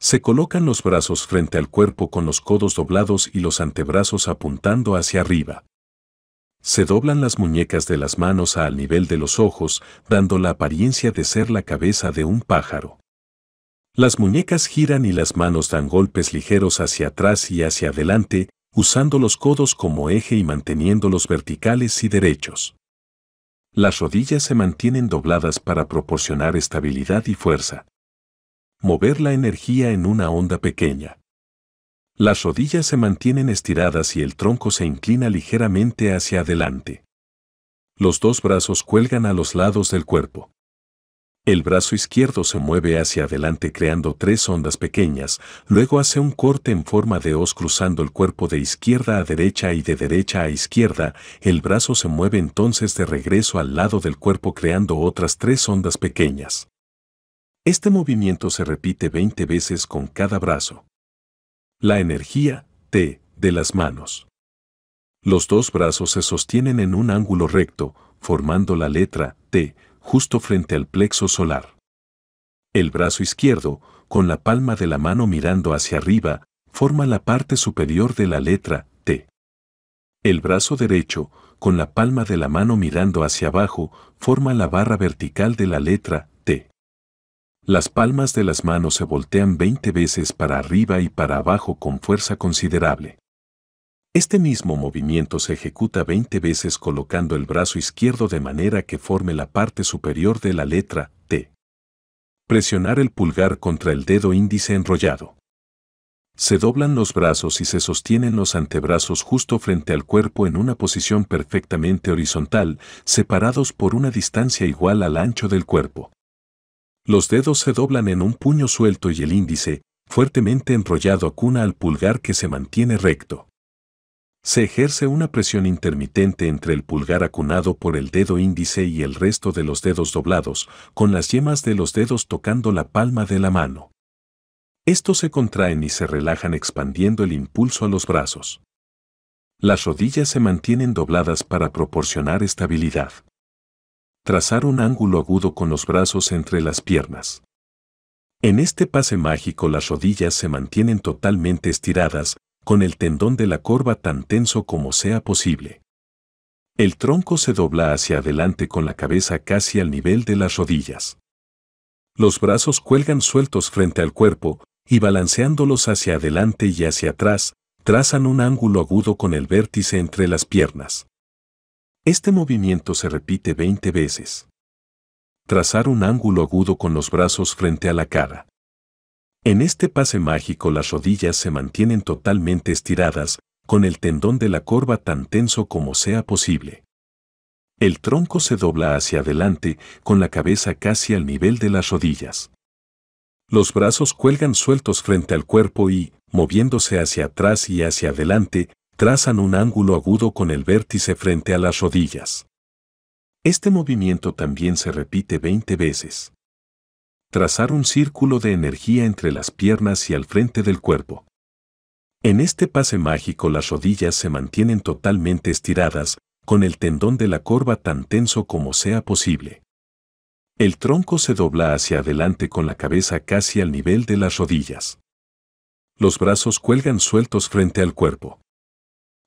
Se colocan los brazos frente al cuerpo con los codos doblados y los antebrazos apuntando hacia arriba. Se doblan las muñecas de las manos al nivel de los ojos, dando la apariencia de ser la cabeza de un pájaro. Las muñecas giran y las manos dan golpes ligeros hacia atrás y hacia adelante, usando los codos como eje y manteniéndolos verticales y derechos. Las rodillas se mantienen dobladas para proporcionar estabilidad y fuerza. Mover la energía en una onda pequeña. Las rodillas se mantienen estiradas y el tronco se inclina ligeramente hacia adelante. Los dos brazos cuelgan a los lados del cuerpo. El brazo izquierdo se mueve hacia adelante creando tres ondas pequeñas, luego hace un corte en forma de O's cruzando el cuerpo de izquierda a derecha y de derecha a izquierda, el brazo se mueve entonces de regreso al lado del cuerpo creando otras tres ondas pequeñas. Este movimiento se repite 20 veces con cada brazo. La energía, T, de las manos. Los dos brazos se sostienen en un ángulo recto, formando la letra T, justo frente al plexo solar. El brazo izquierdo, con la palma de la mano mirando hacia arriba, forma la parte superior de la letra T. El brazo derecho, con la palma de la mano mirando hacia abajo, forma la barra vertical de la letra T. Las palmas de las manos se voltean 20 veces para arriba y para abajo con fuerza considerable. Este mismo movimiento se ejecuta 20 veces colocando el brazo izquierdo de manera que forme la parte superior de la letra T. Presionar el pulgar contra el dedo índice enrollado. Se doblan los brazos y se sostienen los antebrazos justo frente al cuerpo en una posición perfectamente horizontal, separados por una distancia igual al ancho del cuerpo. Los dedos se doblan en un puño suelto y el índice, fuertemente enrollado, acuna al pulgar que se mantiene recto se ejerce una presión intermitente entre el pulgar acunado por el dedo índice y el resto de los dedos doblados, con las yemas de los dedos tocando la palma de la mano. Estos se contraen y se relajan expandiendo el impulso a los brazos. Las rodillas se mantienen dobladas para proporcionar estabilidad. Trazar un ángulo agudo con los brazos entre las piernas. En este pase mágico las rodillas se mantienen totalmente estiradas, con el tendón de la corva tan tenso como sea posible. El tronco se dobla hacia adelante con la cabeza casi al nivel de las rodillas. Los brazos cuelgan sueltos frente al cuerpo y balanceándolos hacia adelante y hacia atrás, trazan un ángulo agudo con el vértice entre las piernas. Este movimiento se repite 20 veces. Trazar un ángulo agudo con los brazos frente a la cara. En este pase mágico las rodillas se mantienen totalmente estiradas, con el tendón de la corva tan tenso como sea posible. El tronco se dobla hacia adelante, con la cabeza casi al nivel de las rodillas. Los brazos cuelgan sueltos frente al cuerpo y, moviéndose hacia atrás y hacia adelante, trazan un ángulo agudo con el vértice frente a las rodillas. Este movimiento también se repite 20 veces. Trazar un círculo de energía entre las piernas y al frente del cuerpo. En este pase mágico las rodillas se mantienen totalmente estiradas, con el tendón de la corva tan tenso como sea posible. El tronco se dobla hacia adelante con la cabeza casi al nivel de las rodillas. Los brazos cuelgan sueltos frente al cuerpo.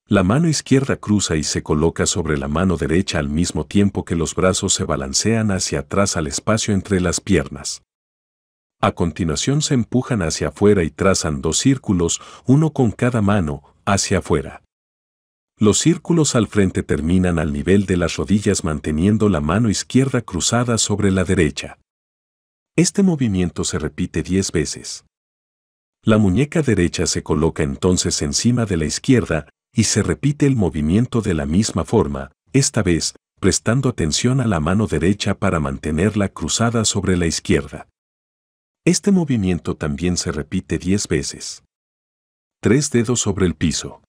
La mano izquierda cruza y se coloca sobre la mano derecha al mismo tiempo que los brazos se balancean hacia atrás al espacio entre las piernas. A continuación se empujan hacia afuera y trazan dos círculos, uno con cada mano, hacia afuera. Los círculos al frente terminan al nivel de las rodillas manteniendo la mano izquierda cruzada sobre la derecha. Este movimiento se repite 10 veces. La muñeca derecha se coloca entonces encima de la izquierda y se repite el movimiento de la misma forma, esta vez prestando atención a la mano derecha para mantenerla cruzada sobre la izquierda. Este movimiento también se repite 10 veces. Tres dedos sobre el piso.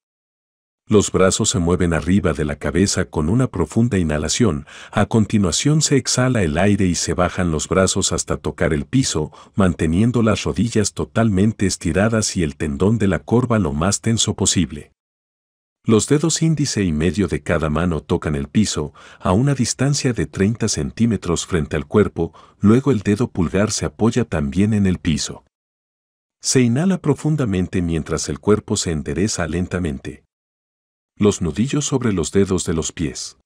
Los brazos se mueven arriba de la cabeza con una profunda inhalación, a continuación se exhala el aire y se bajan los brazos hasta tocar el piso, manteniendo las rodillas totalmente estiradas y el tendón de la corva lo más tenso posible. Los dedos índice y medio de cada mano tocan el piso a una distancia de 30 centímetros frente al cuerpo, luego el dedo pulgar se apoya también en el piso. Se inhala profundamente mientras el cuerpo se endereza lentamente. Los nudillos sobre los dedos de los pies.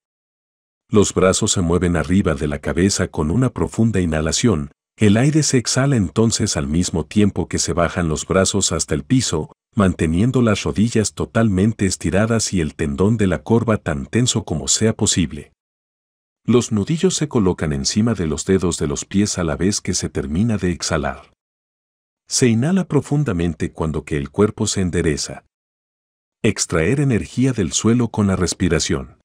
Los brazos se mueven arriba de la cabeza con una profunda inhalación, el aire se exhala entonces al mismo tiempo que se bajan los brazos hasta el piso, manteniendo las rodillas totalmente estiradas y el tendón de la corva tan tenso como sea posible. Los nudillos se colocan encima de los dedos de los pies a la vez que se termina de exhalar. Se inhala profundamente cuando que el cuerpo se endereza. Extraer energía del suelo con la respiración.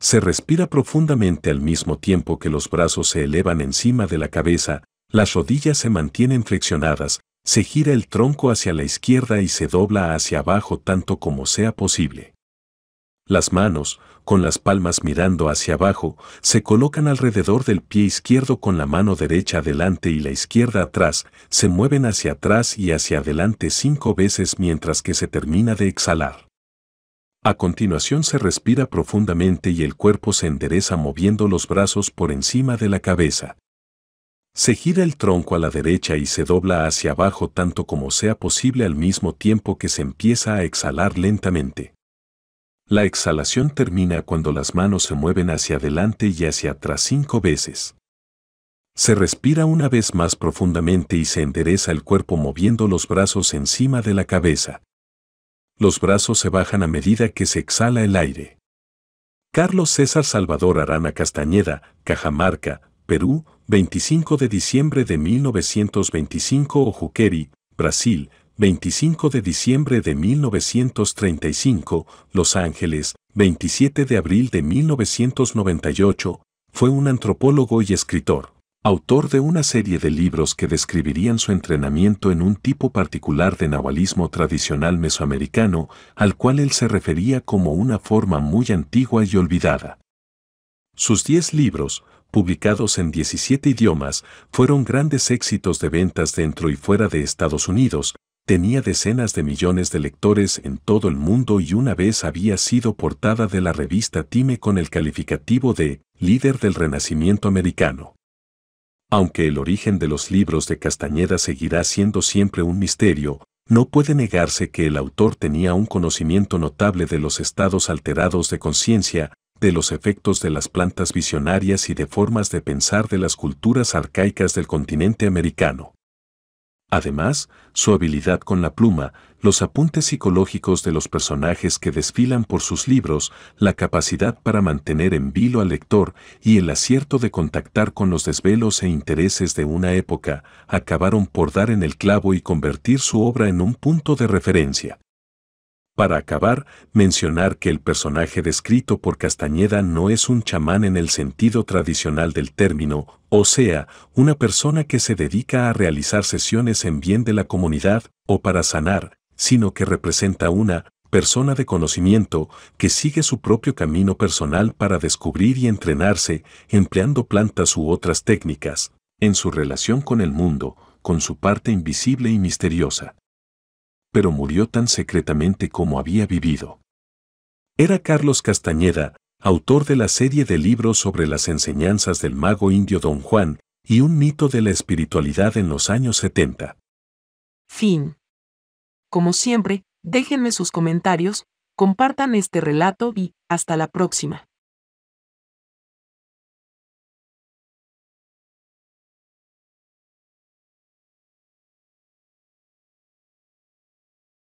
Se respira profundamente al mismo tiempo que los brazos se elevan encima de la cabeza, las rodillas se mantienen flexionadas, se gira el tronco hacia la izquierda y se dobla hacia abajo tanto como sea posible. Las manos, con las palmas mirando hacia abajo, se colocan alrededor del pie izquierdo con la mano derecha adelante y la izquierda atrás, se mueven hacia atrás y hacia adelante cinco veces mientras que se termina de exhalar. A continuación se respira profundamente y el cuerpo se endereza moviendo los brazos por encima de la cabeza. Se gira el tronco a la derecha y se dobla hacia abajo tanto como sea posible al mismo tiempo que se empieza a exhalar lentamente. La exhalación termina cuando las manos se mueven hacia adelante y hacia atrás cinco veces. Se respira una vez más profundamente y se endereza el cuerpo moviendo los brazos encima de la cabeza. Los brazos se bajan a medida que se exhala el aire. Carlos César Salvador Arana Castañeda, Cajamarca, Perú, 25 de diciembre de 1925 Ojuqueri, Brasil, 25 de diciembre de 1935, Los Ángeles, 27 de abril de 1998, fue un antropólogo y escritor, autor de una serie de libros que describirían su entrenamiento en un tipo particular de nahualismo tradicional mesoamericano, al cual él se refería como una forma muy antigua y olvidada. Sus diez libros, publicados en 17 idiomas, fueron grandes éxitos de ventas dentro y fuera de Estados Unidos, tenía decenas de millones de lectores en todo el mundo y una vez había sido portada de la revista Time con el calificativo de líder del Renacimiento americano. Aunque el origen de los libros de Castañeda seguirá siendo siempre un misterio, no puede negarse que el autor tenía un conocimiento notable de los estados alterados de conciencia, de los efectos de las plantas visionarias y de formas de pensar de las culturas arcaicas del continente americano. Además, su habilidad con la pluma, los apuntes psicológicos de los personajes que desfilan por sus libros, la capacidad para mantener en vilo al lector y el acierto de contactar con los desvelos e intereses de una época, acabaron por dar en el clavo y convertir su obra en un punto de referencia. Para acabar, mencionar que el personaje descrito por Castañeda no es un chamán en el sentido tradicional del término, o sea, una persona que se dedica a realizar sesiones en bien de la comunidad o para sanar, sino que representa una persona de conocimiento que sigue su propio camino personal para descubrir y entrenarse, empleando plantas u otras técnicas, en su relación con el mundo, con su parte invisible y misteriosa pero murió tan secretamente como había vivido. Era Carlos Castañeda, autor de la serie de libros sobre las enseñanzas del mago indio Don Juan y un mito de la espiritualidad en los años 70. Fin. Como siempre, déjenme sus comentarios, compartan este relato y hasta la próxima.